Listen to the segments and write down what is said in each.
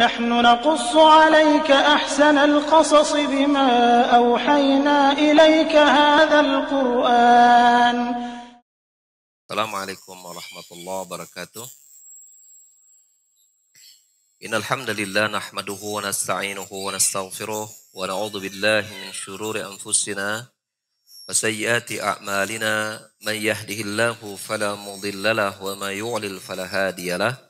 نحن نقص عليك أحسن القصص بما أوحينا إليك هذا القرآن السلام عليكم ورحمة الله وبركاته إن الحمد لله نحمده ونستعينه ونستغفره ونعوذ بالله من شرور أنفسنا وسيئات أعمالنا من يهده الله فلا مضل له وما يعلل فلا هادي له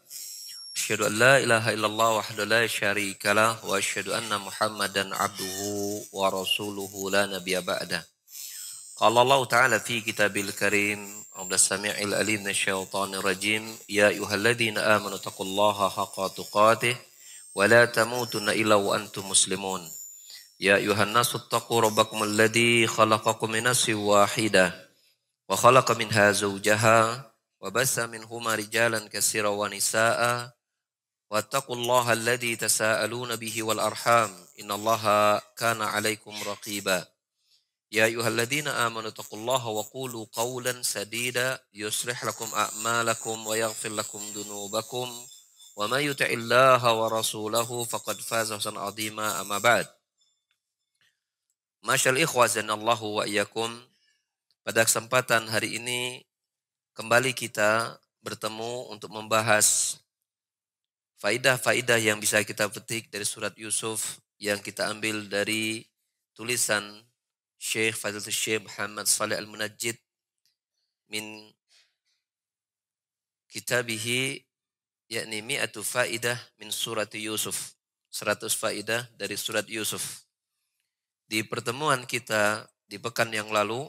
أشهد أن لا إله إلا الله وحده لا شريك له وأشهد أن محمدا عبده ورسوله لا نبي بعده قال الله تعالى في كتاب الكريم عند السميع الأليم من الشيطان الرجيم يا أيها الذين آمنوا اتقوا الله حق تقاته ولا تموتن إلا وأنتم مسلمون يا أيها الناس اتقوا ربكم الذي خلقكم من نفس واحدة وخلق منها زوجها وبث منهما رجالا كثيرا ونساء واتقوا الله الذي تساءلون به والأرحام إن الله كان عليكم رقيبا يا أيها الذين آمنوا اتقوا الله وقولوا قولا سديدا يصلح لكم أعمالكم ويغفر لكم ذنوبكم وما يطع الله ورسوله فقد فاز فوزا عظيما أما بعد Masyal ikhwa Allah wa iyyakum. Pada kesempatan hari ini kembali kita bertemu untuk membahas faidah-faidah yang bisa kita petik dari surat Yusuf yang kita ambil dari tulisan Syekh Fadil Syekh Muhammad Saleh Al-Munajjid min kitabihi yakni mi'atu faidah min surat Yusuf. 100 faidah dari surat Yusuf. Di pertemuan kita di pekan yang lalu,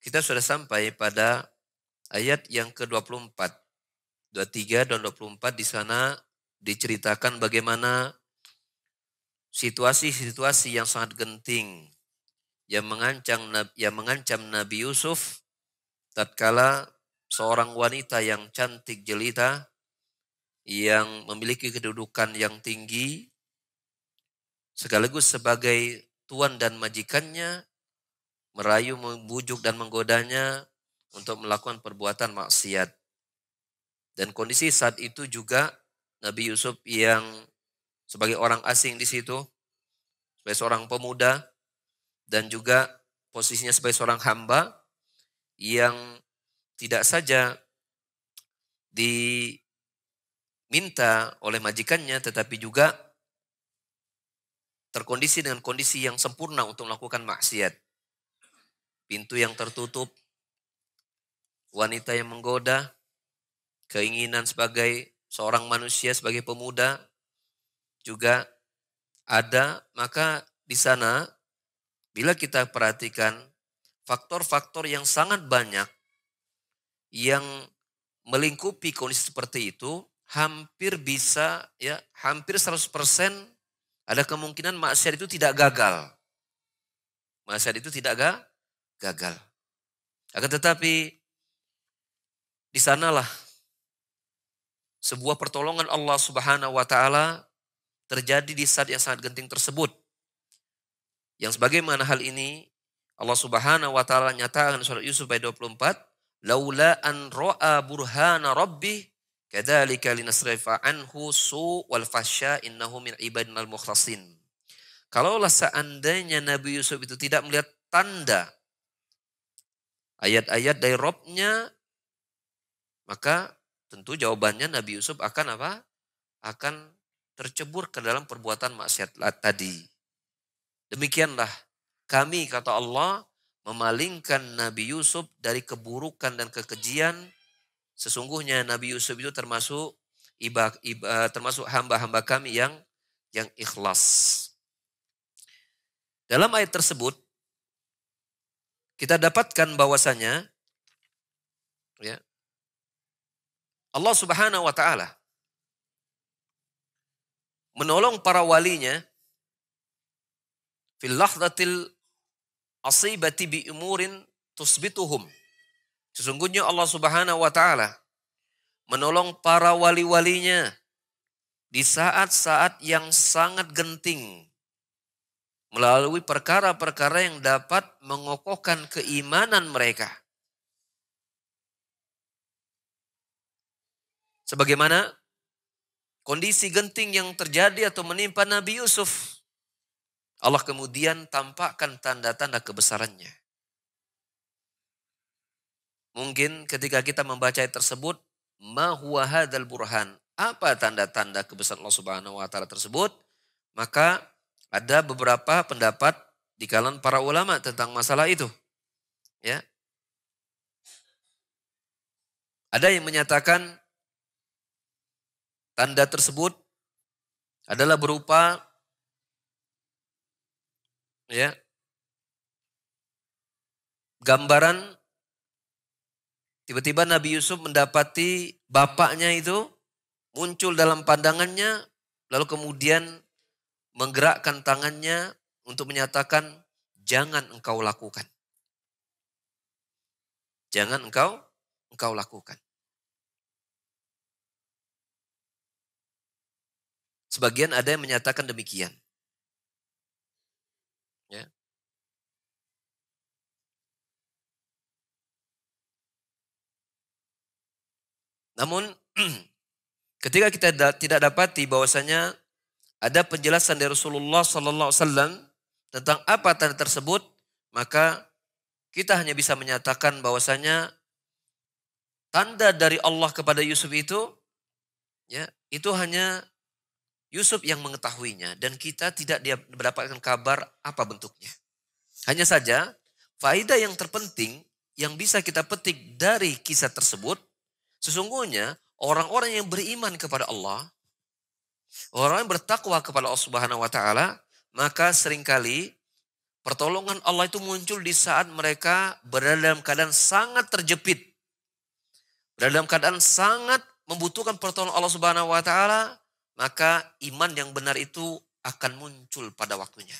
kita sudah sampai pada ayat yang ke-24. 23 dan 24 di sana diceritakan bagaimana situasi-situasi yang sangat genting yang mengancam yang mengancam Nabi Yusuf tatkala seorang wanita yang cantik jelita yang memiliki kedudukan yang tinggi sekaligus sebagai tuan dan majikannya merayu membujuk dan menggodanya untuk melakukan perbuatan maksiat dan kondisi saat itu juga Nabi Yusuf yang sebagai orang asing di situ, sebagai seorang pemuda, dan juga posisinya sebagai seorang hamba yang tidak saja diminta oleh majikannya, tetapi juga terkondisi dengan kondisi yang sempurna untuk melakukan maksiat. Pintu yang tertutup, wanita yang menggoda, keinginan sebagai seorang manusia, sebagai pemuda juga ada. Maka di sana, bila kita perhatikan faktor-faktor yang sangat banyak yang melingkupi kondisi seperti itu, hampir bisa ya hampir 100% ada kemungkinan maksiat itu tidak gagal. Maksiat itu tidak gagal. Akan tetapi di sanalah sebuah pertolongan Allah Subhanahu wa taala terjadi di saat yang sangat genting tersebut. Yang sebagaimana hal ini Allah Subhanahu wa taala nyatakan surat Yusuf ayat 24, "Laula an ra'a burhana rabbih kadzalika linasrifa anhu su wal fahsya innahu min ibadinal mukhlasin." Kalaulah seandainya Nabi Yusuf itu tidak melihat tanda ayat-ayat dari Robnya, maka Tentu jawabannya Nabi Yusuf akan apa? Akan tercebur ke dalam perbuatan maksiat tadi. Demikianlah kami kata Allah memalingkan Nabi Yusuf dari keburukan dan kekejian. Sesungguhnya Nabi Yusuf itu termasuk iba, iba, termasuk hamba-hamba kami yang yang ikhlas. Dalam ayat tersebut kita dapatkan bahwasanya ya, Allah Subhanahu wa taala menolong para walinya fil lahdatil asibati bi umurin tusbituhum. Sesungguhnya Allah Subhanahu wa taala menolong para wali-walinya di saat-saat yang sangat genting melalui perkara-perkara yang dapat mengokohkan keimanan mereka. Sebagaimana kondisi genting yang terjadi atau menimpa Nabi Yusuf. Allah kemudian tampakkan tanda-tanda kebesarannya. Mungkin ketika kita membaca ayat tersebut, huwa hadal burhan. Apa tanda-tanda kebesaran Allah Subhanahu wa taala tersebut? Maka ada beberapa pendapat di kalangan para ulama tentang masalah itu. Ya. Ada yang menyatakan Tanda tersebut adalah berupa ya gambaran tiba-tiba Nabi Yusuf mendapati bapaknya itu muncul dalam pandangannya lalu kemudian menggerakkan tangannya untuk menyatakan jangan engkau lakukan. Jangan engkau engkau lakukan. Sebagian ada yang menyatakan demikian. Ya. Namun ketika kita da tidak dapati bahwasanya ada penjelasan dari Rasulullah Sallallahu Alaihi Wasallam tentang apa tanda tersebut, maka kita hanya bisa menyatakan bahwasanya tanda dari Allah kepada Yusuf itu, ya itu hanya Yusuf yang mengetahuinya dan kita tidak dia mendapatkan kabar apa bentuknya. Hanya saja faedah yang terpenting yang bisa kita petik dari kisah tersebut sesungguhnya orang-orang yang beriman kepada Allah orang yang bertakwa kepada Allah Subhanahu wa taala maka seringkali pertolongan Allah itu muncul di saat mereka berada dalam keadaan sangat terjepit berada dalam keadaan sangat membutuhkan pertolongan Allah Subhanahu wa taala maka iman yang benar itu akan muncul pada waktunya.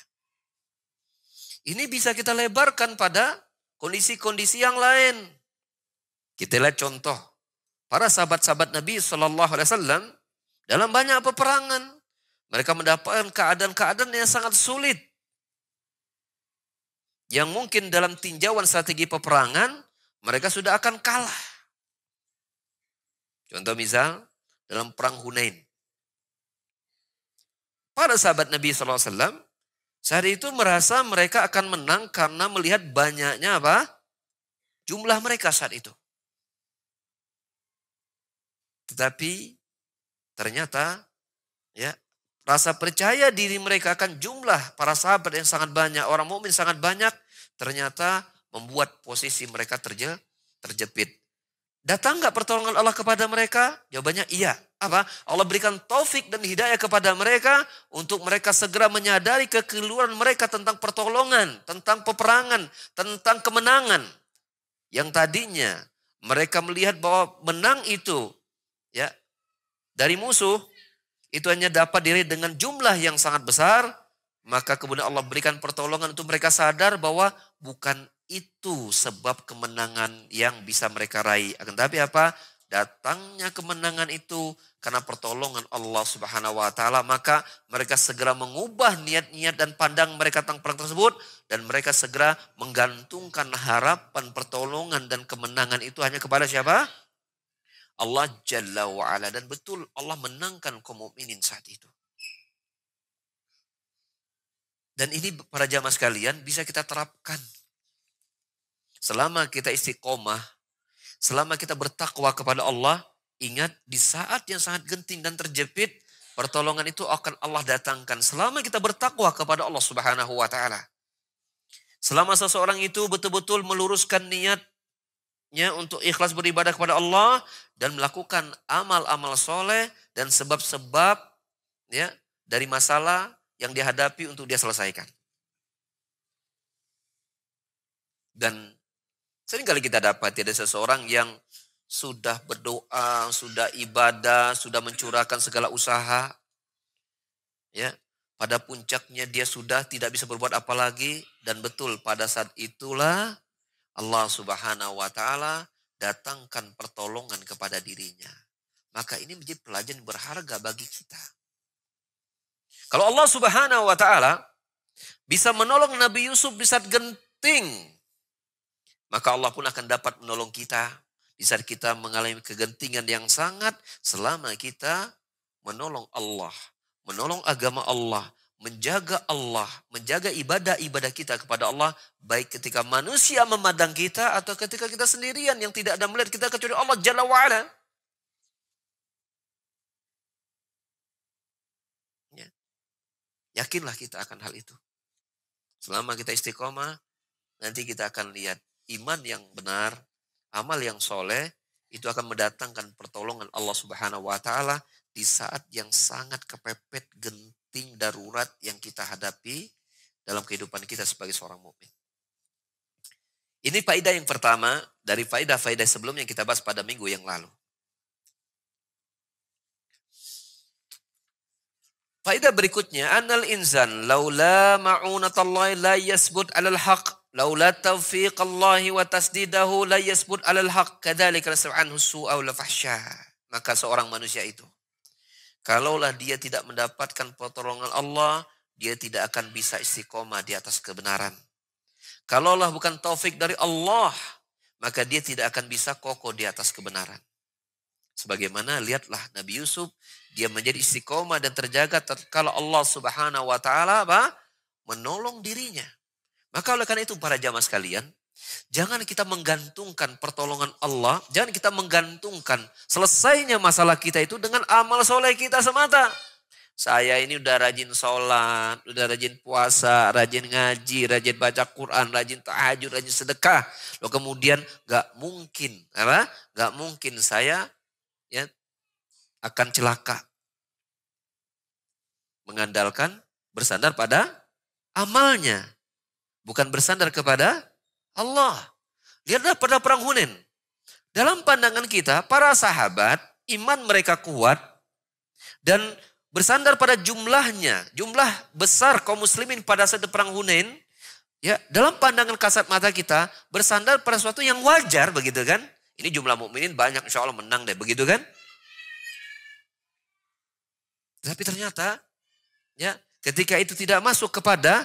Ini bisa kita lebarkan pada kondisi-kondisi yang lain. Kita lihat contoh para sahabat-sahabat Nabi Shallallahu Alaihi Wasallam dalam banyak peperangan mereka mendapatkan keadaan-keadaan yang sangat sulit yang mungkin dalam tinjauan strategi peperangan mereka sudah akan kalah. Contoh misal dalam perang Hunain. Para sahabat Nabi SAW sehari itu merasa mereka akan menang karena melihat banyaknya apa? Jumlah mereka saat itu. Tetapi ternyata ya rasa percaya diri mereka akan jumlah para sahabat yang sangat banyak, orang mukmin sangat banyak, ternyata membuat posisi mereka terje, terjepit. Datang nggak pertolongan Allah kepada mereka? Jawabannya iya apa? Allah berikan taufik dan hidayah kepada mereka untuk mereka segera menyadari kekeliruan mereka tentang pertolongan, tentang peperangan, tentang kemenangan. Yang tadinya mereka melihat bahwa menang itu ya dari musuh itu hanya dapat diri dengan jumlah yang sangat besar, maka kemudian Allah berikan pertolongan untuk mereka sadar bahwa bukan itu sebab kemenangan yang bisa mereka raih. Akan tapi apa? datangnya kemenangan itu karena pertolongan Allah Subhanahu wa taala maka mereka segera mengubah niat-niat dan pandang mereka tentang perang tersebut dan mereka segera menggantungkan harapan pertolongan dan kemenangan itu hanya kepada siapa? Allah Jalla wa ala dan betul Allah menangkan kaum mukminin saat itu. Dan ini para jamaah sekalian bisa kita terapkan. Selama kita istiqomah Selama kita bertakwa kepada Allah, ingat di saat yang sangat genting dan terjepit, pertolongan itu akan Allah datangkan. Selama kita bertakwa kepada Allah Subhanahu wa taala. Selama seseorang itu betul-betul meluruskan niatnya untuk ikhlas beribadah kepada Allah dan melakukan amal-amal soleh dan sebab-sebab ya dari masalah yang dihadapi untuk dia selesaikan. Dan Sering kali kita dapat ada seseorang yang sudah berdoa, sudah ibadah, sudah mencurahkan segala usaha. Ya, pada puncaknya dia sudah tidak bisa berbuat apa lagi dan betul pada saat itulah Allah Subhanahu wa taala datangkan pertolongan kepada dirinya. Maka ini menjadi pelajaran berharga bagi kita. Kalau Allah Subhanahu wa taala bisa menolong Nabi Yusuf di saat genting maka Allah pun akan dapat menolong kita di saat kita mengalami kegentingan yang sangat selama kita menolong Allah, menolong agama Allah, menjaga Allah, menjaga ibadah-ibadah kita kepada Allah, baik ketika manusia memandang kita atau ketika kita sendirian yang tidak ada melihat kita kecuali Allah Jalla wa'ala. Ya. Yakinlah kita akan hal itu. Selama kita istiqomah, nanti kita akan lihat iman yang benar, amal yang soleh, itu akan mendatangkan pertolongan Allah Subhanahu wa Ta'ala di saat yang sangat kepepet genting darurat yang kita hadapi dalam kehidupan kita sebagai seorang mukmin. Ini faedah yang pertama dari faedah-faedah sebelum yang kita bahas pada minggu yang lalu. Faedah berikutnya, anal insan laula ma'unatallahi la yasbut alal haq Laula taufiq Allah wa tasdidahu la yasbut alal haq kadzalika anhu su'a wal fahsya. Maka seorang manusia itu kalaulah dia tidak mendapatkan pertolongan Allah, dia tidak akan bisa istiqomah di atas kebenaran. Kalaulah bukan taufik dari Allah, maka dia tidak akan bisa kokoh di atas kebenaran. Sebagaimana lihatlah Nabi Yusuf, dia menjadi istiqomah dan terjaga tatkala Allah Subhanahu wa taala menolong dirinya. Maka oleh karena itu para jamaah sekalian, jangan kita menggantungkan pertolongan Allah, jangan kita menggantungkan selesainya masalah kita itu dengan amal soleh kita semata. Saya ini udah rajin sholat, udah rajin puasa, rajin ngaji, rajin baca Quran, rajin tahajud, rajin sedekah. Loh kemudian gak mungkin, apa? Gak mungkin saya ya akan celaka. Mengandalkan bersandar pada amalnya. Bukan bersandar kepada Allah. Lihatlah pada perang Hunain. Dalam pandangan kita, para sahabat, iman mereka kuat dan bersandar pada jumlahnya, jumlah besar kaum muslimin pada saat perang Hunain, ya, dalam pandangan kasat mata kita bersandar pada sesuatu yang wajar begitu kan? Ini jumlah mukminin banyak insya Allah menang deh begitu kan? Tapi ternyata ya ketika itu tidak masuk kepada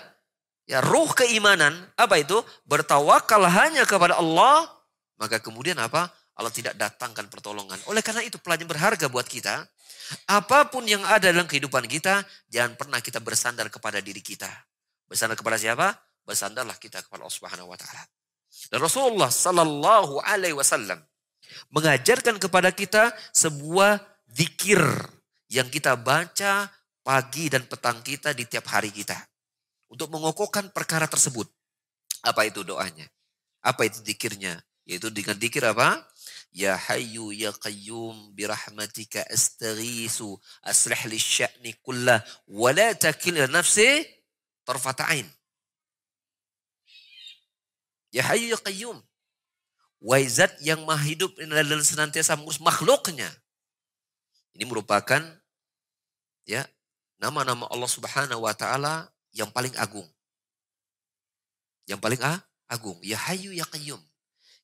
ya ruh keimanan apa itu bertawakal hanya kepada Allah maka kemudian apa Allah tidak datangkan pertolongan oleh karena itu pelajaran berharga buat kita apapun yang ada dalam kehidupan kita jangan pernah kita bersandar kepada diri kita bersandar kepada siapa bersandarlah kita kepada Allah Subhanahu wa taala dan Rasulullah sallallahu alaihi wasallam mengajarkan kepada kita sebuah zikir yang kita baca pagi dan petang kita di tiap hari kita untuk mengokohkan perkara tersebut. Apa itu doanya? Apa itu dikirnya? Yaitu dengan dikir apa? Ya Hayu Ya Qayyum birahmatika astaghisu aslih li sya'ni kulla, wa la nafsi tarfata'in. ain. Ya Hayu Ya Qayyum. Waizat yang mahidup hidup dan senantiasa mengurus makhluknya. Ini merupakan ya nama-nama Allah Subhanahu wa taala yang paling agung. Yang paling ah, agung, ya hayu ya qayyum.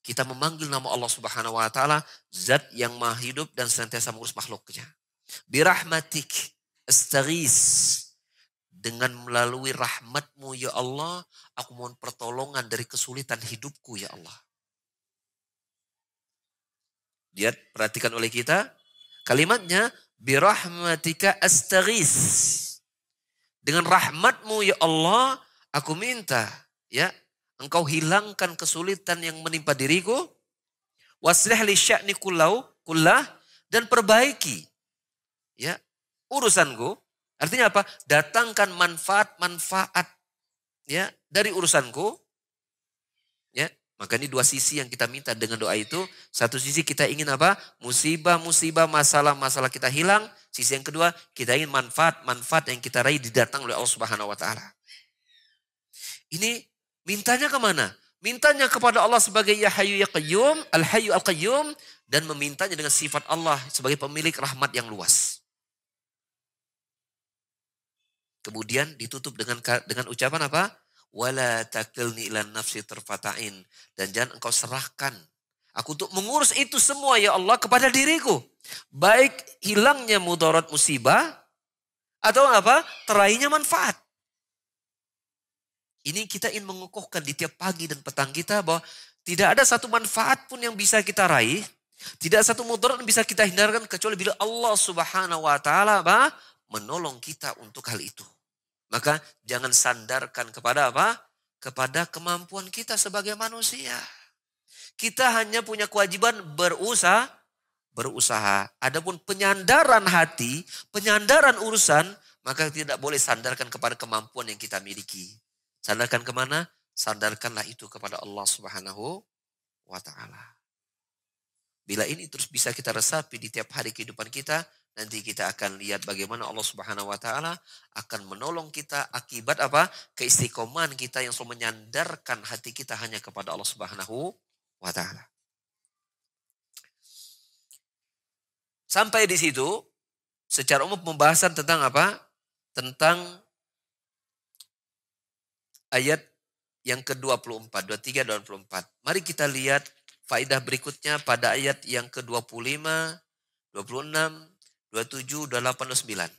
Kita memanggil nama Allah Subhanahu wa taala, zat yang maha hidup dan senantiasa mengurus makhluknya. Birahmatik Astagis. dengan melalui rahmatmu ya Allah, aku mohon pertolongan dari kesulitan hidupku ya Allah. Lihat, perhatikan oleh kita. Kalimatnya, birahmatika Astagis. Dengan rahmatmu ya Allah, aku minta ya engkau hilangkan kesulitan yang menimpa diriku. Waslih li sya'ni kullau kullah dan perbaiki ya urusanku. Artinya apa? Datangkan manfaat-manfaat ya dari urusanku maka ini dua sisi yang kita minta dengan doa itu. Satu sisi kita ingin apa? Musibah-musibah, masalah-masalah kita hilang. Sisi yang kedua, kita ingin manfaat-manfaat yang kita raih didatang oleh Allah Subhanahu wa taala. Ini mintanya kemana? Mintanya kepada Allah sebagai Ya Hayu Ya Qayyum, Al Hayu Al Qayyum dan memintanya dengan sifat Allah sebagai pemilik rahmat yang luas. Kemudian ditutup dengan dengan ucapan apa? wala takilni ila nafsi terfatain dan jangan engkau serahkan aku untuk mengurus itu semua ya Allah kepada diriku baik hilangnya mudarat musibah atau apa teraihnya manfaat ini kita ingin mengukuhkan di tiap pagi dan petang kita bahwa tidak ada satu manfaat pun yang bisa kita raih tidak satu mudarat yang bisa kita hindarkan kecuali bila Allah Subhanahu wa taala menolong kita untuk hal itu maka jangan sandarkan kepada apa? Kepada kemampuan kita sebagai manusia. Kita hanya punya kewajiban berusaha, berusaha. Adapun penyandaran hati, penyandaran urusan, maka tidak boleh sandarkan kepada kemampuan yang kita miliki. Sandarkan kemana? Sandarkanlah itu kepada Allah Subhanahu wa taala. Bila ini terus bisa kita resapi di tiap hari kehidupan kita, Nanti kita akan lihat bagaimana Allah Subhanahu wa taala akan menolong kita akibat apa? keistiqomahan kita yang selalu menyandarkan hati kita hanya kepada Allah Subhanahu wa taala. Sampai di situ secara umum pembahasan tentang apa? Tentang ayat yang ke-24, 23 dan 24. Mari kita lihat faedah berikutnya pada ayat yang ke-25, 26, 27, 28, 29.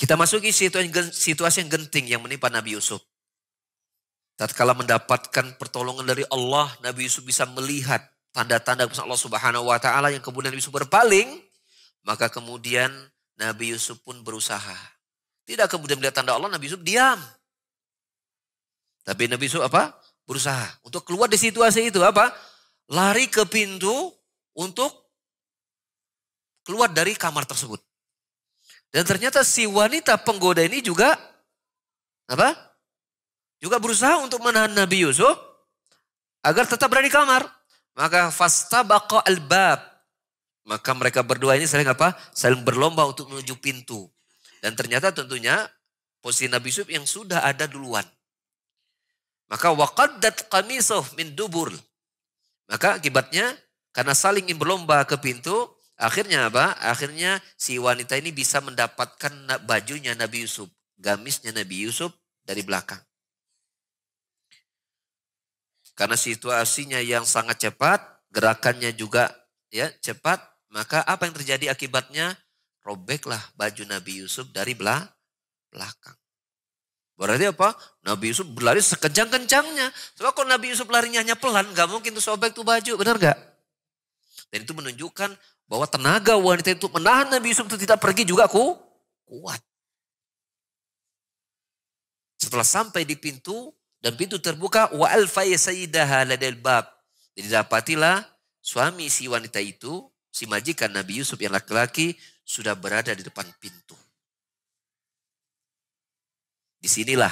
Kita masuki situasi yang genting yang menimpa Nabi Yusuf. Tatkala mendapatkan pertolongan dari Allah, Nabi Yusuf bisa melihat tanda-tanda Allah Subhanahu wa taala yang kemudian Nabi Yusuf berpaling, maka kemudian Nabi Yusuf pun berusaha. Tidak kemudian melihat tanda Allah, Nabi Yusuf diam. Tapi Nabi Yusuf apa? berusaha untuk keluar di situasi itu apa? Lari ke pintu untuk keluar dari kamar tersebut. Dan ternyata si wanita penggoda ini juga apa? Juga berusaha untuk menahan Nabi Yusuf agar tetap berada di kamar. Maka fastabaqa al-bab. Maka mereka berdua ini saling apa? Saling berlomba untuk menuju pintu. Dan ternyata tentunya posisi Nabi Yusuf yang sudah ada duluan. Maka waqaddat qamisuh min dubur. Maka akibatnya karena saling berlomba ke pintu, akhirnya apa? Akhirnya si wanita ini bisa mendapatkan bajunya Nabi Yusuf, gamisnya Nabi Yusuf dari belakang. Karena situasinya yang sangat cepat, gerakannya juga ya cepat, maka apa yang terjadi akibatnya? Robeklah baju Nabi Yusuf dari belakang. Berarti apa? Nabi Yusuf berlari sekejang-kencangnya. Sebab kalau Nabi Yusuf larinya hanya pelan, gak mungkin tuh sobek tuh baju, benar gak? Dan itu menunjukkan bahwa tenaga wanita itu menahan Nabi Yusuf itu tidak pergi juga ku kuat. Setelah sampai di pintu dan pintu terbuka, wa alfaya sayyidaha ladal bab. Jadi dapatilah suami si wanita itu, si majikan Nabi Yusuf yang laki-laki sudah berada di depan pintu. Disinilah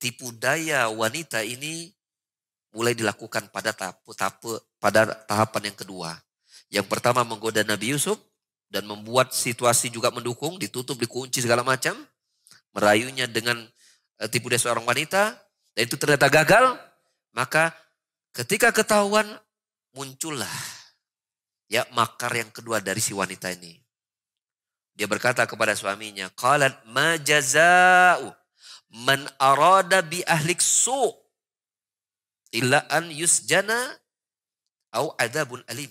tipu daya wanita ini mulai dilakukan pada tahap, tahap pada tahapan yang kedua. Yang pertama menggoda Nabi Yusuf dan membuat situasi juga mendukung, ditutup, dikunci segala macam, merayunya dengan eh, tipu daya seorang wanita dan itu ternyata gagal, maka ketika ketahuan muncullah ya makar yang kedua dari si wanita ini. Dia berkata kepada suaminya, "Qalat ma jaza'u man arada bi ahlik su' illa an yusjana au adabun alim."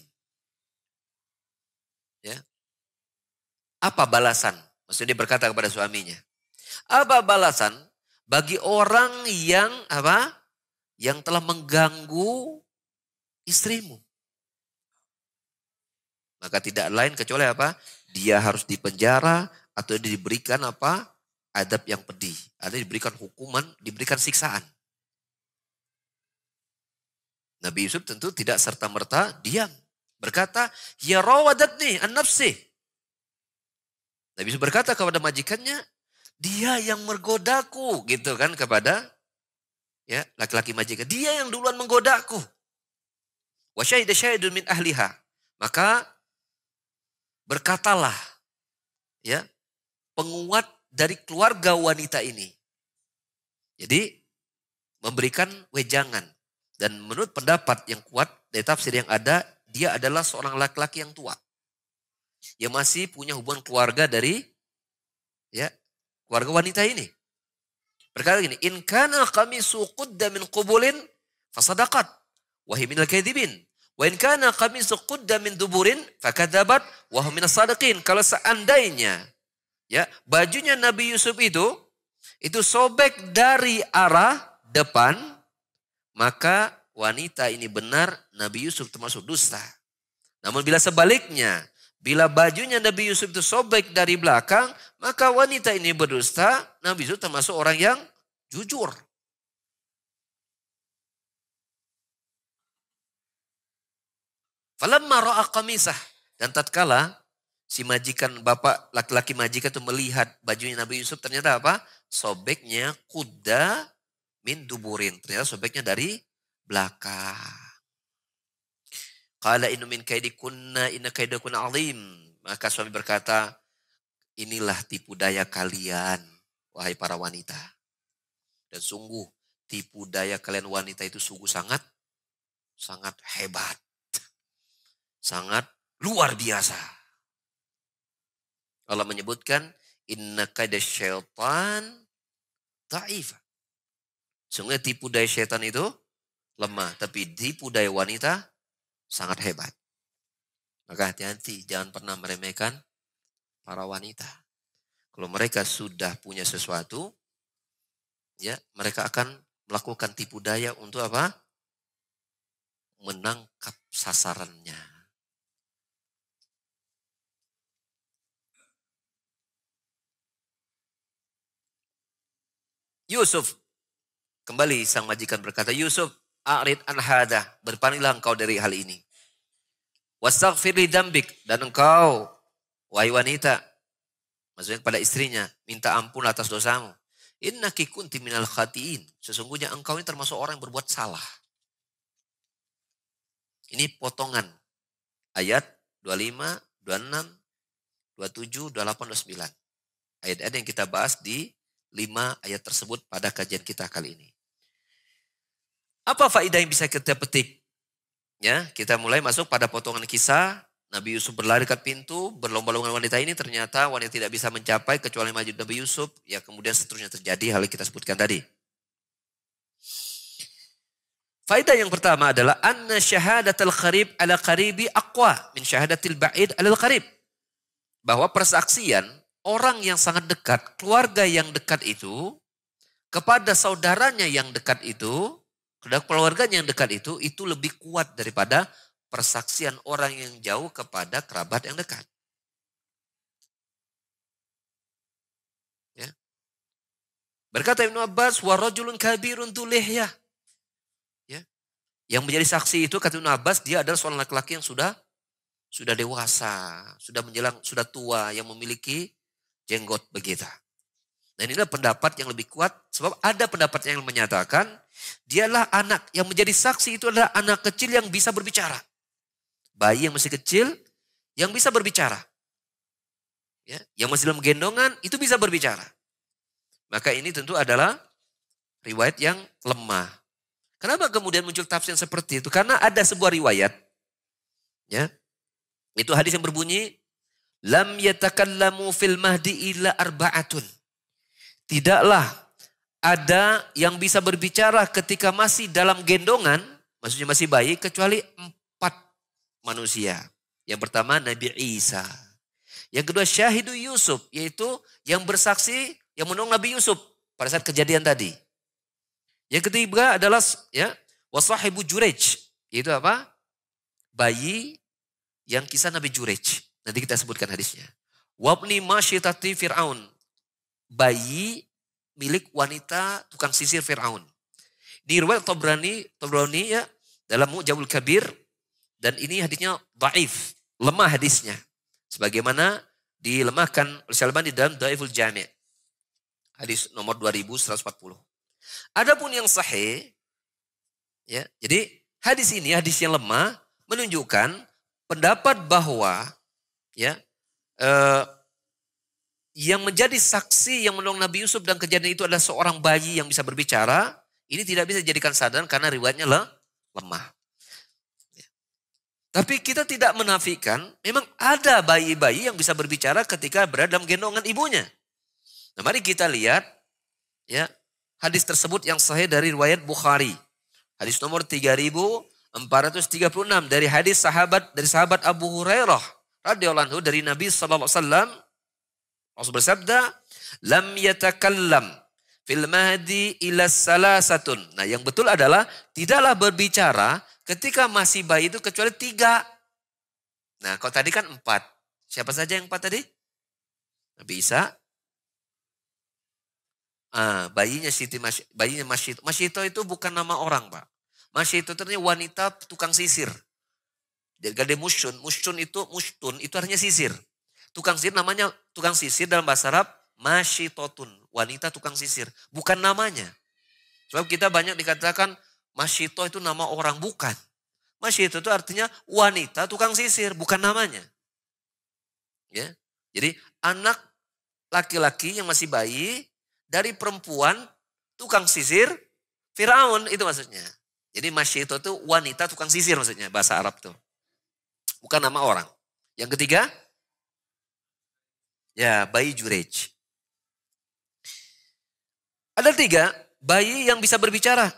Ya. Apa balasan? Maksudnya dia berkata kepada suaminya, "Apa balasan bagi orang yang apa? Yang telah mengganggu istrimu?" Maka tidak lain kecuali apa? dia harus dipenjara atau diberikan apa? adab yang pedih. Ada diberikan hukuman, diberikan siksaan. Nabi Yusuf tentu tidak serta-merta diam. Berkata, ya rawadatni an nafsi. Nabi Yusuf berkata kepada majikannya, dia yang mergodaku gitu kan kepada ya laki-laki majikan. Dia yang duluan menggodaku. Wa syahida min ahliha. Maka berkatalah ya penguat dari keluarga wanita ini. Jadi memberikan wejangan dan menurut pendapat yang kuat dari tafsir yang ada dia adalah seorang laki-laki yang tua yang masih punya hubungan keluarga dari ya keluarga wanita ini. Berkata gini, "In kana qamisu qudda min qubulin fasadaqat wa min al Wain kana qamisu min duburin Kalau seandainya ya, bajunya Nabi Yusuf itu itu sobek dari arah depan, maka wanita ini benar Nabi Yusuf termasuk dusta. Namun bila sebaliknya, bila bajunya Nabi Yusuf itu sobek dari belakang, maka wanita ini berdusta, Nabi Yusuf termasuk orang yang jujur. Falamma ra'a qamisah. Dan tatkala si majikan bapak laki-laki majikan itu melihat bajunya Nabi Yusuf ternyata apa? Sobeknya kuda min duburin. Ternyata sobeknya dari belakang. Qala inna min kaidikunna inna kuna azim. Maka suami berkata, inilah tipu daya kalian, wahai para wanita. Dan sungguh, tipu daya kalian wanita itu sungguh sangat, sangat hebat sangat luar biasa. Allah menyebutkan inna kaidah syaitan ta'ifa. Sungguh tipu daya syaitan itu lemah, tapi tipu daya wanita sangat hebat. Maka hati-hati, jangan pernah meremehkan para wanita. Kalau mereka sudah punya sesuatu, ya mereka akan melakukan tipu daya untuk apa? Menangkap sasarannya. Yusuf. Kembali sang majikan berkata, Yusuf, a'rid anhada, berpalinglah engkau dari hal ini. Wastaghfirli dambik, dan engkau, wahai wanita, maksudnya kepada istrinya, minta ampun atas dosamu. Innaki kunti minal khatiin. Sesungguhnya engkau ini termasuk orang yang berbuat salah. Ini potongan ayat 25, 26, 27, 28, 29. Ayat-ayat yang kita bahas di lima ayat tersebut pada kajian kita kali ini. Apa faedah yang bisa kita petik? Ya, kita mulai masuk pada potongan kisah Nabi Yusuf berlari ke pintu, berlomba-lomba wanita ini ternyata wanita tidak bisa mencapai kecuali maju Nabi Yusuf. Ya kemudian seterusnya terjadi hal yang kita sebutkan tadi. Faidah yang pertama adalah anna syahadatul qarib ala qaribi aqwa min syahadatil ba'id ala qarib. Bahwa persaksian orang yang sangat dekat, keluarga yang dekat itu, kepada saudaranya yang dekat itu, kepada keluarganya yang dekat itu, itu lebih kuat daripada persaksian orang yang jauh kepada kerabat yang dekat. Ya. Berkata Ibnu Abbas, warajulun kabirun tulihyah. Ya. Yang menjadi saksi itu kata Ibnu Abbas, dia adalah seorang laki-laki yang sudah sudah dewasa, sudah menjelang, sudah tua, yang memiliki jenggot begitu. Dan inilah pendapat yang lebih kuat. Sebab ada pendapat yang menyatakan dialah anak yang menjadi saksi itu adalah anak kecil yang bisa berbicara. Bayi yang masih kecil yang bisa berbicara. Ya, yang masih dalam gendongan itu bisa berbicara. Maka ini tentu adalah riwayat yang lemah. Kenapa kemudian muncul tafsir seperti itu? Karena ada sebuah riwayat. Ya, itu hadis yang berbunyi Lam yatakallamu fil mahdi illa arba'atun. Tidaklah ada yang bisa berbicara ketika masih dalam gendongan, maksudnya masih bayi, kecuali empat manusia. Yang pertama Nabi Isa. Yang kedua syahidu Yusuf, yaitu yang bersaksi yang menolong Nabi Yusuf pada saat kejadian tadi. Yang ketiga adalah ya wasahibu Jurej, yaitu apa? Bayi yang kisah Nabi Jurej. Nanti kita sebutkan hadisnya. Wabni masyitati Fir'aun. Bayi milik wanita tukang sisir Fir'aun. Di riwayat Tobrani, Tobrani ya, dalam Mu'jamul Kabir. Dan ini hadisnya daif, lemah hadisnya. Sebagaimana dilemahkan oleh Salman di dalam Daiful Jami' hadis nomor 2140. Adapun yang sahih ya, jadi hadis ini hadis yang lemah menunjukkan pendapat bahwa ya eh, yang menjadi saksi yang menolong Nabi Yusuf dan kejadian itu adalah seorang bayi yang bisa berbicara ini tidak bisa dijadikan sadaran karena riwayatnya le, lemah ya. tapi kita tidak menafikan memang ada bayi-bayi yang bisa berbicara ketika berada dalam gendongan ibunya nah mari kita lihat ya hadis tersebut yang sahih dari riwayat Bukhari hadis nomor 436 dari hadis sahabat dari sahabat Abu Hurairah radhiyallahu anhu dari Nabi sallallahu alaihi wasallam Rasul bersabda, "Lam yatakallam fil mahdi ila salasatun." Nah, yang betul adalah tidaklah berbicara ketika masih bayi itu kecuali tiga. Nah, kalau tadi kan empat. Siapa saja yang empat tadi? Nabi Isa. Ah, bayinya Siti Mas, bayinya Masito. Masito itu bukan nama orang, Pak. Masito itu wanita tukang sisir. Jadi gade musyun, musyun itu mustun itu artinya sisir. Tukang sisir namanya tukang sisir dalam bahasa Arab masyitotun, wanita tukang sisir, bukan namanya. Sebab kita banyak dikatakan masyito itu nama orang, bukan. Masyito itu artinya wanita tukang sisir, bukan namanya. Ya. Jadi anak laki-laki yang masih bayi dari perempuan tukang sisir Firaun itu maksudnya. Jadi masyito itu wanita tukang sisir maksudnya bahasa Arab tuh bukan nama orang. Yang ketiga, ya bayi Jurej. Ada tiga bayi yang bisa berbicara.